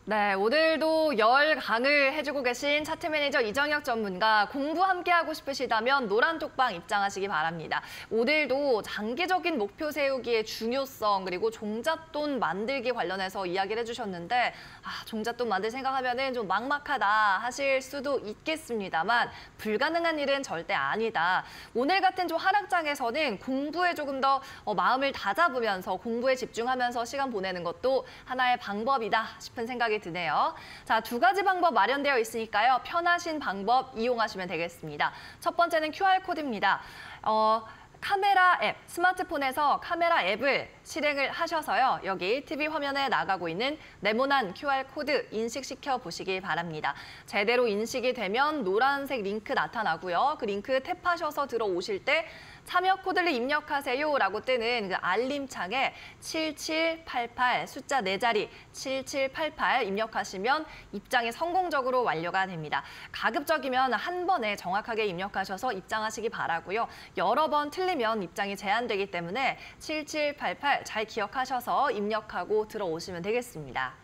네, 오늘도 열 강을 해주고 계신 차트 매니저 이정혁 전문가 공부 함께하고 싶으시다면 노란 쪽방 입장하시기 바랍니다. 오늘도 장기적인 목표 세우기의 중요성 그리고 종잣돈 만들기 관련해서 이야기를 해주셨는데 아, 종잣돈 만들 생각하면 좀 막막하다 하실 수도 있겠습니다만 불가능한 일은 절대 아니다. 오늘 같은 좀 하락장에서는 공부에 조금 더 어, 마음을 다잡으면서 공부에 집중하면서 시간 보내는 것도 하나의 방법이다 싶은 생각이 생각이 드네요. 자, 두 가지 방법 마련되어 있으니까요. 편하신 방법 이용하시면 되겠습니다. 첫 번째는 QR코드입니다. 어, 카메라 앱, 스마트폰에서 카메라 앱을 실행을 하셔서요. 여기 TV 화면에 나가고 있는 네모난 QR코드 인식시켜 보시기 바랍니다. 제대로 인식이 되면 노란색 링크 나타나고요. 그 링크 탭하셔서 들어오실 때 참여 코드를 입력하세요라고 뜨는 그 알림창에 7788 숫자 네 자리 7788 입력하시면 입장이 성공적으로 완료가 됩니다. 가급적이면 한 번에 정확하게 입력하셔서 입장하시기 바라고요. 여러 번 틀리면 입장이 제한되기 때문에 7788 잘 기억하셔서 입력하고 들어오시면 되겠습니다.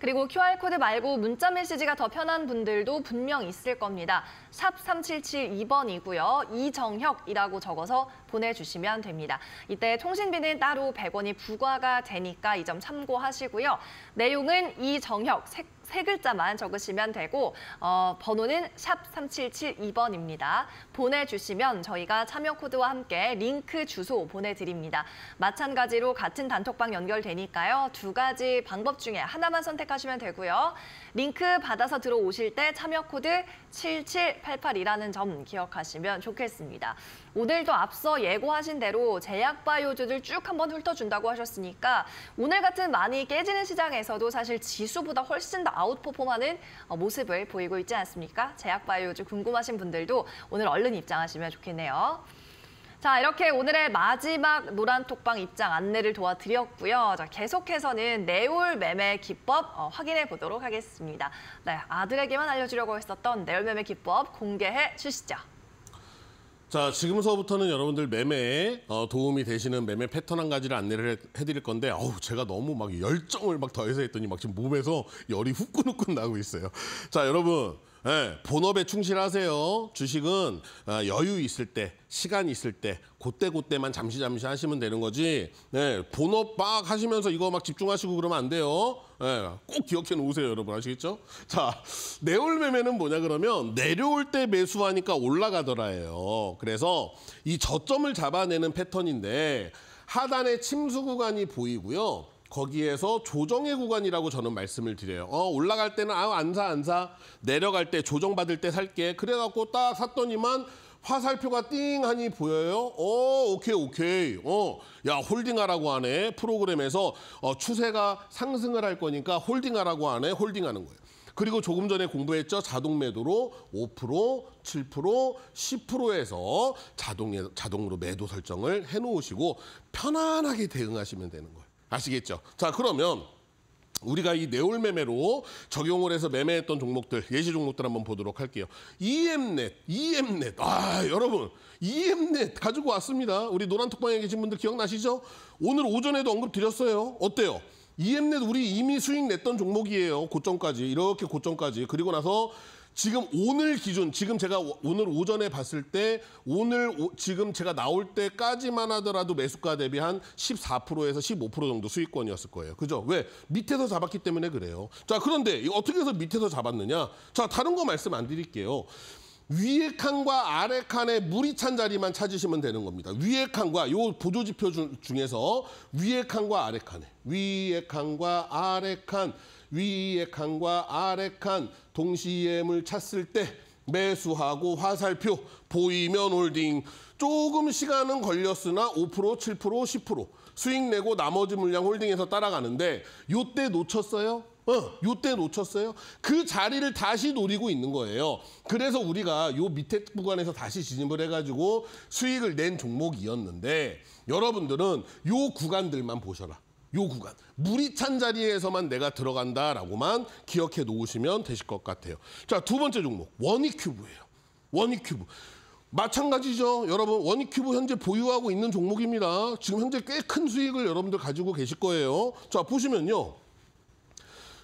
그리고 QR코드 말고 문자 메시지가 더 편한 분들도 분명 있을 겁니다. 샵 3772번이고요. 이정혁이라고 적어서 보내주시면 됩니다. 이때 통신비는 따로 100원이 부과가 되니까 이 점 참고하시고요. 내용은 이정혁 색세 글자만 적으시면 되고 어, 번호는 샵 3772번입니다. 보내주시면 저희가 참여 코드와 함께 링크 주소 보내드립니다. 마찬가지로 같은 단톡방 연결되니까요. 두 가지 방법 중에 하나만 선택하시면 되고요. 링크 받아서 들어오실 때 참여 코드 7788이라는 점 기억하시면 좋겠습니다. 오늘도 앞서 예고하신 대로 제약바이오주들 쭉 한번 훑어준다고 하셨으니까 오늘 같은 많이 깨지는 시장에서도 사실 지수보다 훨씬 더 아웃퍼폼하는 어, 모습을 보이고 있지 않습니까? 제약바이오주 궁금하신 분들도 오늘 얼른 입장하시면 좋겠네요. 자, 이렇게 오늘의 마지막 노란톡방 입장 안내를 도와드렸고요. 자, 계속해서는 내올 매매 기법 어, 확인해 보도록 하겠습니다. 네, 아들에게만 알려주려고 했었던 내올 매매 기법 공개해 주시죠. 자, 지금서부터는 여러분들 매매에 어, 도움이 되시는 매매 패턴 한 가지를 안내를 해, 드릴 건데, 어우, 제가 너무 막 열정을 막 더해서 했더니 막 지금 몸에서 열이 후끈후끈 나고 있어요. 자, 여러분. 네, 본업에 충실하세요. 주식은 아, 여유 있을 때, 시간 있을 때, 그때 그때만 잠시 잠시 하시면 되는 거지. 네, 본업 막 하시면서 이거 막 집중하시고 그러면 안 돼요. 네, 꼭 기억해 놓으세요, 여러분 아시겠죠? 자, 내올 매매는 뭐냐 그러면 내려올 때 매수하니까 올라가더라예요. 그래서 이 저점을 잡아내는 패턴인데 하단에 침수 구간이 보이고요. 거기에서 조정의 구간이라고 저는 말씀을 드려요. 어, 올라갈 때는 아, 안 사, 안 사. 내려갈 때, 조정받을 때 살게. 그래갖고 딱 샀더니만 화살표가 띵하니 보여요. 어, 오케이, 오케이. 어, 야, 홀딩하라고 하네. 프로그램에서 어, 추세가 상승을 할 거니까 홀딩하라고 하네. 홀딩하는 거예요. 그리고 조금 전에 공부했죠. 자동 매도로 5%, 7%, 10%에서 자동, 자동으로 매도 설정을 해놓으시고 편안하게 대응하시면 되는 거예요. 아시겠죠? 자, 그러면 우리가 이 네올 매매로 적용을 해서 매매했던 종목들, 예시 종목들 한번 보도록 할게요. EM넷, EM넷. 아, 여러분, EM넷 가지고 왔습니다. 우리 노란톡방에 계신 분들 기억나시죠? 오늘 오전에도 언급드렸어요. 어때요? EM넷 우리 이미 수익 냈던 종목이에요. 고점까지. 이렇게 고점까지. 그리고 나서 지금 오늘 기준, 지금 제가 오늘 오전에 봤을 때 오늘 오, 지금 제가 나올 때까지만 하더라도 매수가 대비 한 14%에서 15% 정도 수익권이었을 거예요. 그죠? 왜? 밑에서 잡았기 때문에 그래요. 자, 그런데 어떻게 해서 밑에서 잡았느냐? 자, 다른 거 말씀 안 드릴게요. 위에 칸과 아래 칸에 물이 찬 자리만 찾으시면 되는 겁니다. 위에 칸과 요 보조 지표 중에서 위에 칸과 아래 칸에 위에 칸과 아래 칸위에 칸과 아래 칸 동시에 물 찾을 때 매수하고 화살표 보이면 홀딩 조금 시간은 걸렸으나 5% 7% 10% 수익 내고 나머지 물량 홀딩해서 따라가는데 요때 놓쳤어요? 어, 요때 놓쳤어요. 그 자리를 다시 노리고 있는 거예요. 그래서 우리가 요 밑에 구간에서 다시 진입을 해가지고 수익을 낸 종목이었는데 여러분들은 요 구간들만 보셔라. 요 구간. 물이 찬 자리에서만 내가 들어간다라고만 기억해 놓으시면 되실 것 같아요. 자, 두 번째 종목. 원익큐브예요. 원익큐브. 마찬가지죠. 여러분 원익큐브 현재 보유하고 있는 종목입니다. 지금 현재 꽤 큰 수익을 여러분들 가지고 계실 거예요. 자, 보시면요.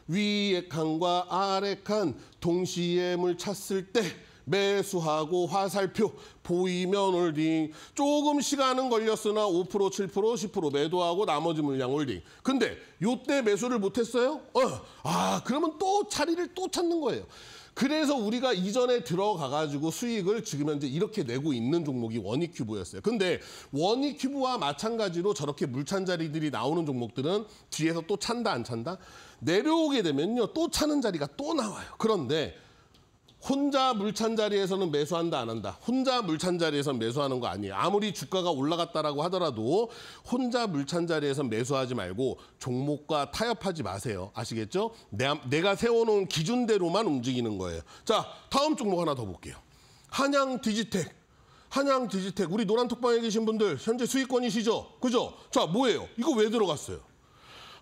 위의 칸과 아래 칸 동시에 물 찼을 때 매수하고 화살표 보이면 홀딩 조금 시간은 걸렸으나 5% 7% 10% 매도하고 나머지 물량 홀딩 근데 요때 매수를 못했어요? 어, 아 그러면 또 자리를 또 찾는 거예요 그래서 우리가 이전에 들어가가지고 수익을 지금 현재 이렇게 내고 있는 종목이 원익큐브였어요. 근데 원익큐브와 마찬가지로 저렇게 물 찬 자리들이 나오는 종목들은 뒤에서 또 찬다 안 찬다? 내려오게 되면요. 또 차는 자리가 또 나와요. 그런데 혼자 물 찬 자리에서는 매수한다 안 한다. 혼자 물 찬 자리에서 매수하는 거 아니에요. 아무리 주가가 올라갔다라고 하더라도 혼자 물 찬 자리에서 매수하지 말고 종목과 타협하지 마세요. 아시겠죠? 내, 가 세워놓은 기준대로만 움직이는 거예요. 자, 다음 종목 하나 더 볼게요. 한양 디지텍. 한양 디지텍. 우리 노란 톡방에 계신 분들 현재 수익권이시죠? 그죠? 자, 뭐예요? 이거 왜 들어갔어요?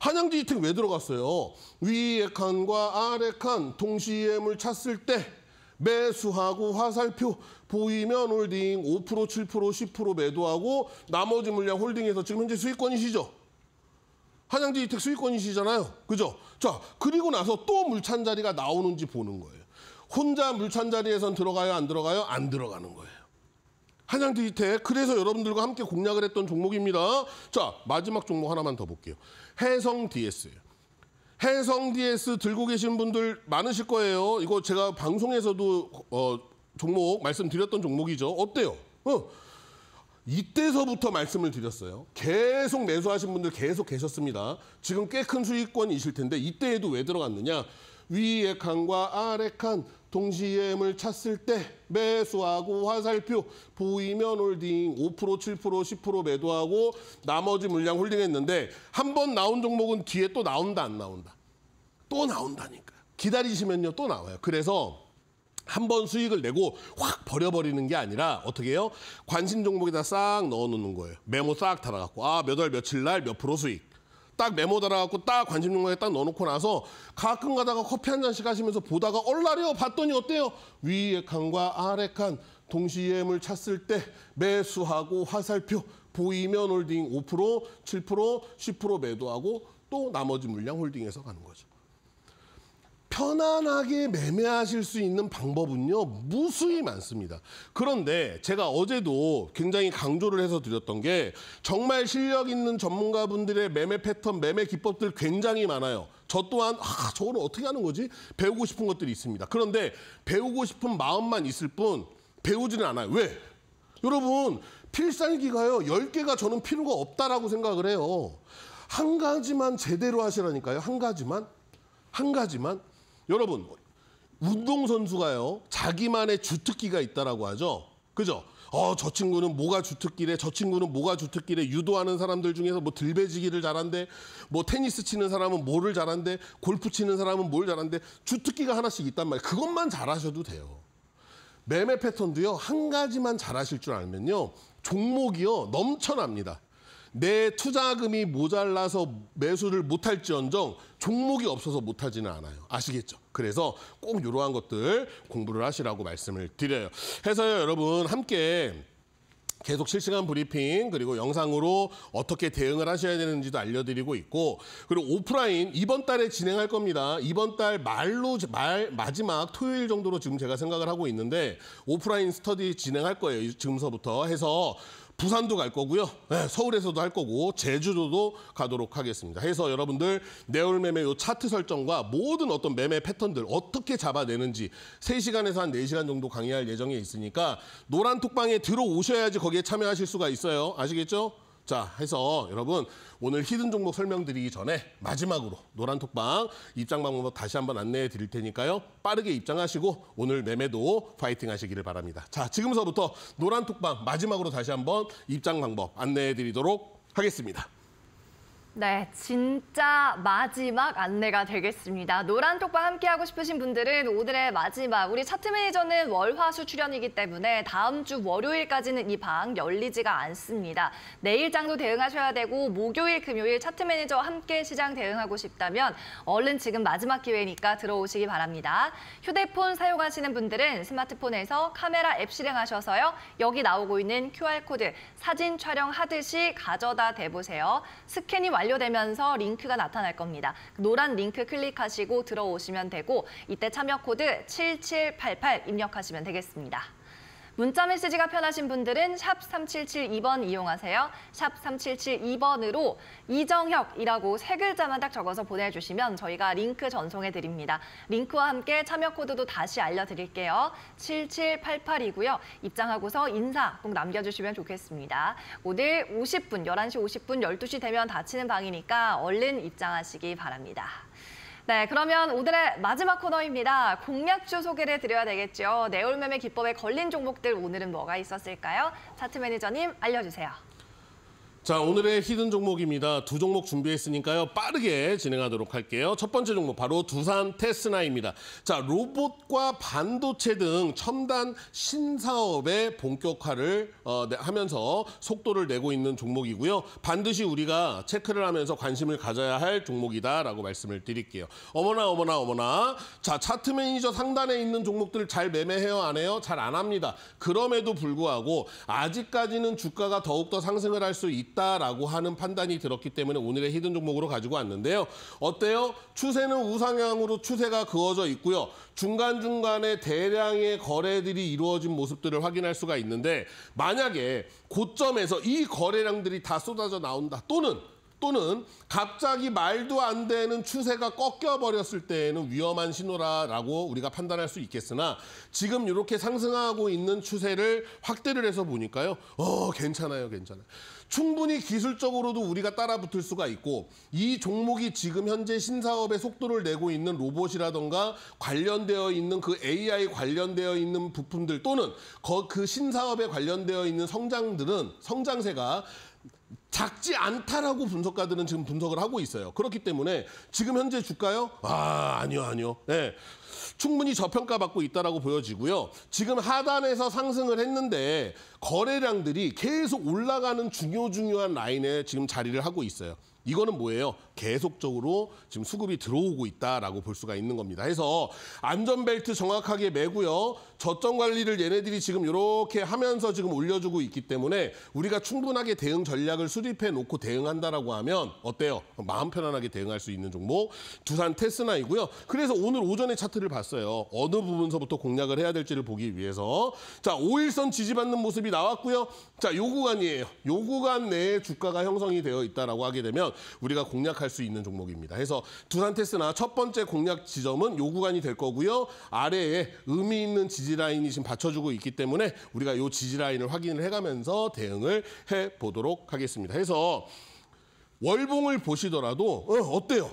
한양지 이택 왜 들어갔어요? 위의 칸과 아래 칸 동시에 물 찼을 때 매수하고 화살표 보이면 홀딩 5% 7% 10% 매도하고 나머지 물량 홀딩해서 지금 현재 수익권이시죠? 한양지 이택 수익권이시잖아요. 그죠? 자, 그리고 나서 또 물찬 자리가 나오는지 보는 거예요. 혼자 물찬 자리에선 들어가요, 안 들어가요? 안 들어가는 거예요. 한양지 이택. 그래서 여러분들과 함께 공략을 했던 종목입니다. 자, 마지막 종목 하나만 더 볼게요. 해성 DS예요. 해성 DS 들고 계신 분들 많으실 거예요. 이거 제가 방송에서도 어, 종목 말씀드렸던 종목이죠. 어때요? 어. 이때서부터 말씀을 드렸어요. 계속 매수하신 분들 계속 계셨습니다. 지금 꽤 큰 수익권이실 텐데 이때에도 왜 들어갔느냐? 위의 칸과 아래 칸 동시에 M을 찼을때 매수하고 화살표 보이면 홀딩 5% 7% 10% 매도하고 나머지 물량 홀딩했는데 한 번 나온 종목은 뒤에 또 나온다 안 나온다 또 나온다니까 기다리시면요 또 나와요 그래서 한 번 수익을 내고 확 버려버리는 게 아니라 어떻게 해요 관심 종목에다 싹 넣어놓는 거예요 메모 싹 달아갖고 아몇월 며칠 날 몇 프로 수익 딱 메모 달아갖고 딱 관심용량에 딱 넣어놓고 나서 가끔 가다가 커피 한 잔씩 하시면서 보다가 얼라려 봤더니 어때요? 위의 칸과 아래 칸 동시에 물 찼을 때 매수하고 화살표 보이면 홀딩 5%, 7%, 10% 매도하고 또 나머지 물량 홀딩해서 가는 거죠. 편안하게 매매하실 수 있는 방법은요 무수히 많습니다. 그런데 제가 어제도 굉장히 강조를 해서 드렸던 게 정말 실력 있는 전문가분들의 매매 패턴, 매매 기법들 굉장히 많아요. 저 또한 아, 저걸 어떻게 하는 거지? 배우고 싶은 것들이 있습니다. 그런데 배우고 싶은 마음만 있을 뿐 배우지는 않아요. 왜? 여러분 필살기가요 1 0개가 저는 필요가 없다라고 생각을 해요. 한 가지만 제대로 하시라니까요. 한 가지만. 한 가지만 여러분 운동선수가요 자기만의 주특기가 있다라고 하죠. 그죠? 어, 저 친구는 뭐가 주특기래, 저 친구는 뭐가 주특기래, 유도하는 사람들 중에서 뭐 들배지기를 잘한대, 뭐 테니스 치는 사람은 뭐를 잘한대, 골프 치는 사람은 뭘 잘한대, 주특기가 하나씩 있단 말이에요. 그것만 잘하셔도 돼요. 매매 패턴도요, 한 가지만 잘하실 줄 알면요, 종목이요, 넘쳐납니다. 내 투자금이 모자라서 매수를 못할지언정 종목이 없어서 못하지는 않아요. 아시겠죠? 그래서 꼭 이러한 것들 공부를 하시라고 말씀을 드려요. 해서 여러분 함께 계속 실시간 브리핑 그리고 영상으로 어떻게 대응을 하셔야 되는지도 알려드리고 있고 그리고 오프라인 이번 달에 진행할 겁니다. 이번 달 말로 말 마지막 토요일 정도로 지금 제가 생각을 하고 있는데 오프라인 스터디 진행할 거예요. 지금서부터 해서 부산도 갈 거고요. 네, 서울에서도 할 거고 제주도도 가도록 하겠습니다. 해서 여러분들 내올 매매 요 차트 설정과 모든 어떤 매매 패턴들 어떻게 잡아내는지 3시간에서 한 4시간 정도 강의할 예정에 있으니까 노란 톡방에 들어오셔야지 거기에 참여하실 수가 있어요. 아시겠죠? 자 해서 여러분 오늘 히든 종목 설명드리기 전에 마지막으로 노란톡방 입장 방법 다시 한번 안내해 드릴 테니까요. 빠르게 입장하시고 오늘 매매도 파이팅 하시기를 바랍니다. 자 지금서부터 노란톡방 마지막으로 다시 한번 입장 방법 안내해 드리도록 하겠습니다. 네, 진짜 마지막 안내가 되겠습니다. 노란 톡방 함께하고 싶으신 분들은 오늘의 마지막, 우리 차트 매니저는 월화수 출연이기 때문에 다음 주 월요일까지는 이 방 열리지가 않습니다. 내일장도 대응하셔야 되고 목요일, 금요일 차트 매니저와 함께 시장 대응하고 싶다면 얼른 지금 마지막 기회니까 들어오시기 바랍니다. 휴대폰 사용하시는 분들은 스마트폰에서 카메라 앱 실행하셔서요. 여기 나오고 있는 QR코드 사진 촬영하듯이 가져다 대보세요. 스캔이 완 완료되면서 링크가 나타날 겁니다. 노란 링크 클릭하시고 들어오시면 되고 이때 참여 코드 7788 입력하시면 되겠습니다. 문자 메시지가 편하신 분들은 샵 3772번 이용하세요. 샵 3772번으로 이정혁이라고 세 글자만 딱 적어서 보내주시면 저희가 링크 전송해드립니다. 링크와 함께 참여 코드도 다시 알려드릴게요. 7788이고요. 입장하고서 인사 꼭 남겨주시면 좋겠습니다. 오늘 50분, 11시 50분, 12시 되면 닫히는 방이니까 얼른 입장하시기 바랍니다. 네, 그러면 오늘의 마지막 코너입니다. 공략주 소개를 드려야 되겠죠. 내올 매매 기법에 걸린 종목들 오늘은 뭐가 있었을까요? 차트 매니저님 알려주세요. 자, 오늘의 히든 종목입니다. 두 종목 준비했으니까요. 빠르게 진행하도록 할게요. 첫 번째 종목 바로 두산 테스나입니다. 자, 로봇과 반도체 등 첨단 신사업의 본격화를 어, 네, 하면서 속도를 내고 있는 종목이고요. 반드시 우리가 체크를 하면서 관심을 가져야 할 종목이다라고 말씀을 드릴게요. 어머나 어머나 어머나. 자, 차트 매니저 상단에 있는 종목들 잘 매매해요? 안 해요? 잘 안 합니다. 그럼에도 불구하고 아직까지는 주가가 더욱더 상승을 할 수 있다. 있다라고 하는 판단이 들었기 때문에 오늘의 히든 종목으로 가지고 왔는데요. 어때요? 추세는 우상향으로 추세가 그어져 있고요. 중간중간에 대량의 거래들이 이루어진 모습들을 확인할 수가 있는데 만약에 고점에서 이 거래량들이 다 쏟아져 나온다 또는 또는 갑자기 말도 안 되는 추세가 꺾여버렸을 때에는 위험한 신호라라고 우리가 판단할 수 있겠으나 지금 이렇게 상승하고 있는 추세를 확대를 해서 보니까요. 어, 괜찮아요, 괜찮아요. 충분히 기술적으로도 우리가 따라붙을 수가 있고 이 종목이 지금 현재 신사업의 속도를 내고 있는 로봇이라던가 관련되어 있는 그 AI 관련되어 있는 부품들 또는 그 신사업에 관련되어 있는 성장들은 성장세가 작지 않다라고 분석가들은 지금 분석을 하고 있어요. 그렇기 때문에 지금 현재 주가요? 아, 아니요, 아니요. 예. 네. 충분히 저평가받고 있다라고 보여지고요. 지금 하단에서 상승을 했는데 거래량들이 계속 올라가는 중요 중요한 라인에 지금 자리를 하고 있어요. 이거는 뭐예요? 계속적으로 지금 수급이 들어오고 있다라고 볼 수가 있는 겁니다. 그래서 안전벨트 정확하게 매고요. 저점 관리를 얘네들이 지금 이렇게 하면서 지금 올려주고 있기 때문에 우리가 충분하게 대응 전략을 수립해 놓고 대응한다라고 하면 어때요? 마음 편안하게 대응할 수 있는 종목 두산 테스나이고요. 그래서 오늘 오전에 차트를 봤어요. 어느 부분서부터 공략을 해야 될지를 보기 위해서 자 5일선 지지받는 모습이 나왔고요. 자요 구간이에요. 요 구간 내에 주가가 형성이 되어 있다라고 하게 되면 우리가 공략할 수 있는 종목입니다. 그래서 두산 테스나 첫 번째 공략 지점은 요 구간이 될 거고요. 아래에 의미 있는 지지 지지라인이 지금 받쳐주고 있기 때문에 우리가 이 지지라인을 확인을 해가면서 대응을 해보도록 하겠습니다. 해서 월봉을 보시더라도 어, 어때요?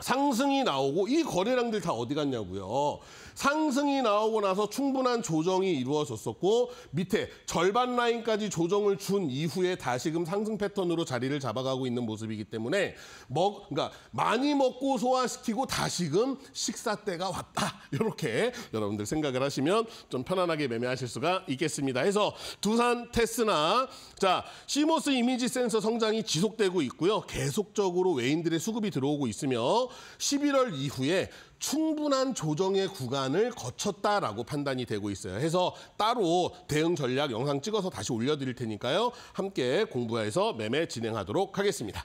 상승이 나오고 이 거래량들 다 어디 갔냐고요. 상승이 나오고 나서 충분한 조정이 이루어졌었고 밑에 절반 라인까지 조정을 준 이후에 다시금 상승 패턴으로 자리를 잡아가고 있는 모습이기 때문에 먹 그러니까 많이 먹고 소화시키고 다시금 식사 때가 왔다 이렇게 여러분들 생각을 하시면 좀 편안하게 매매하실 수가 있겠습니다. 해서 두산 테스나 자 시모스 이미지 센서 성장이 지속되고 있고요. 계속적으로 외인들의 수급이 들어오고 있으며 11월 이후에 충분한 조정의 구간을 거쳤다라고 판단이 되고 있어요. 해서 따로 대응 전략 영상 찍어서 다시 올려드릴 테니까요. 함께 공부해서 매매 진행하도록 하겠습니다.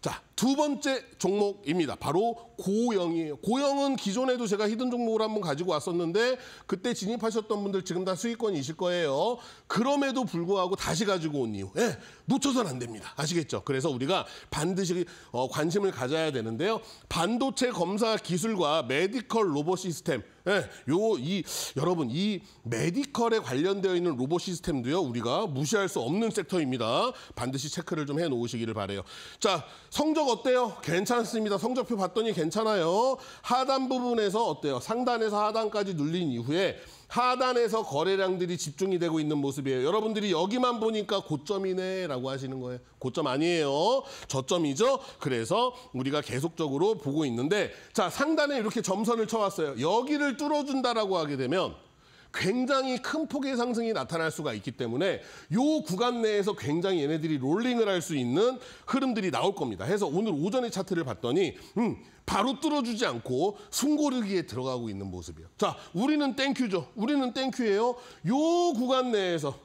자, 두 번째 종목입니다. 바로 고영이에요. 고영은 기존에도 제가 히든 종목을 한번 가지고 왔었는데 그때 진입하셨던 분들 지금 다 수익권이실 거예요. 그럼에도 불구하고 다시 가지고 온이유에 놓쳐선 안 됩니다. 아시겠죠? 그래서 우리가 반드시 어, 관심을 가져야 되는데요. 반도체 검사 기술과 메디컬 로봇 시스템 예, 요, 이, 여러분, 이 메디컬에 관련되어 있는 로봇 시스템도요, 우리가 무시할 수 없는 섹터입니다. 반드시 체크를 좀 해 놓으시기를 바래요 자, 성적 성적 어때요? 괜찮습니다. 성적표 봤더니 괜찮아요. 하단 부분에서 어때요? 상단에서 하단까지 눌린 이후에 하단에서 거래량들이 집중이 되고 있는 모습이에요. 여러분들이 여기만 보니까 고점이네 라고 하시는 거예요. 고점 아니에요. 저점이죠. 그래서 우리가 계속적으로 보고 있는데 자 상단에 이렇게 점선을 쳐왔어요. 여기를 뚫어준다라고 하게 되면 굉장히 큰 폭의 상승이 나타날 수가 있기 때문에 요 구간 내에서 굉장히 얘네들이 롤링을 할 수 있는 흐름들이 나올 겁니다. 해서 오늘 오전에 차트를 봤더니 음, 바로 뚫어주지 않고 숨고르기에 들어가고 있는 모습이에요. 자, 우리는 땡큐죠. 우리는 땡큐예요. 요 구간 내에서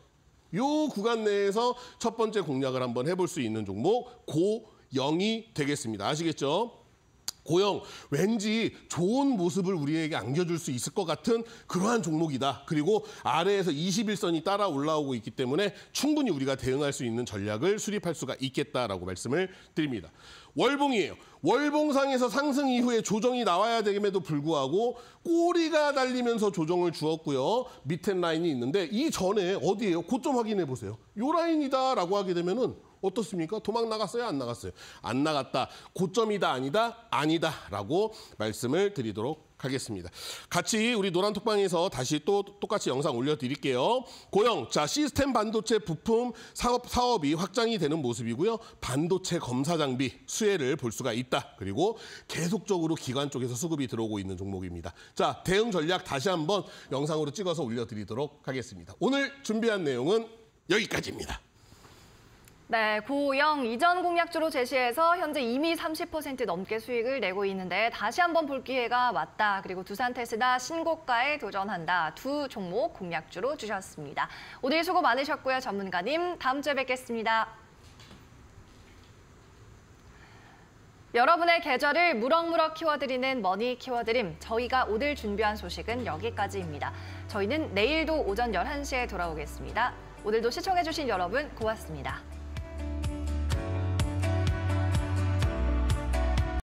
요 구간 내에서 첫 번째 공략을 한번 해볼 수 있는 종목 고영이 되겠습니다. 아시겠죠? 고영 왠지 좋은 모습을 우리에게 안겨줄 수 있을 것 같은 그러한 종목이다. 그리고 아래에서 21선이 따라 올라오고 있기 때문에 충분히 우리가 대응할 수 있는 전략을 수립할 수가 있겠다라고 말씀을 드립니다. 월봉이에요. 월봉상에서 상승 이후에 조정이 나와야 되임에도 불구하고 꼬리가 달리면서 조정을 주었고요. 밑에 라인이 있는데 이 전에 어디에요? 고점 확인해 보세요. 요 라인이다라고 하게 되면은 어떻습니까? 도망 나갔어요? 안 나갔어요? 안 나갔다. 고점이다 아니다? 아니다라고 말씀을 드리도록 하겠습니다. 같이 우리 노란 톡방에서 다시 또 똑같이 영상 올려드릴게요. 고영, 자 시스템 반도체 부품 사업 사업이 확장이 되는 모습이고요. 반도체 검사 장비 수혜를 볼 수가 있다. 그리고 계속적으로 기관 쪽에서 수급이 들어오고 있는 종목입니다. 자 대응 전략 다시 한번 영상으로 찍어서 올려드리도록 하겠습니다. 오늘 준비한 내용은 여기까지입니다. 네, 고영 이전 공약주로 제시해서 현재 이미 30% 넘게 수익을 내고 있는데 다시 한번 볼 기회가 왔다. 그리고 두산 테스다 신고가에 도전한다. 두 종목 공약주로 주셨습니다. 오늘 수고 많으셨고요, 전문가님. 다음 주에 뵙겠습니다. 여러분의 계절을 무럭무럭 키워드리는 머니 키워드림. 저희가 오늘 준비한 소식은 여기까지입니다. 저희는 내일도 오전 11시에 돌아오겠습니다. 오늘도 시청해주신 여러분 고맙습니다.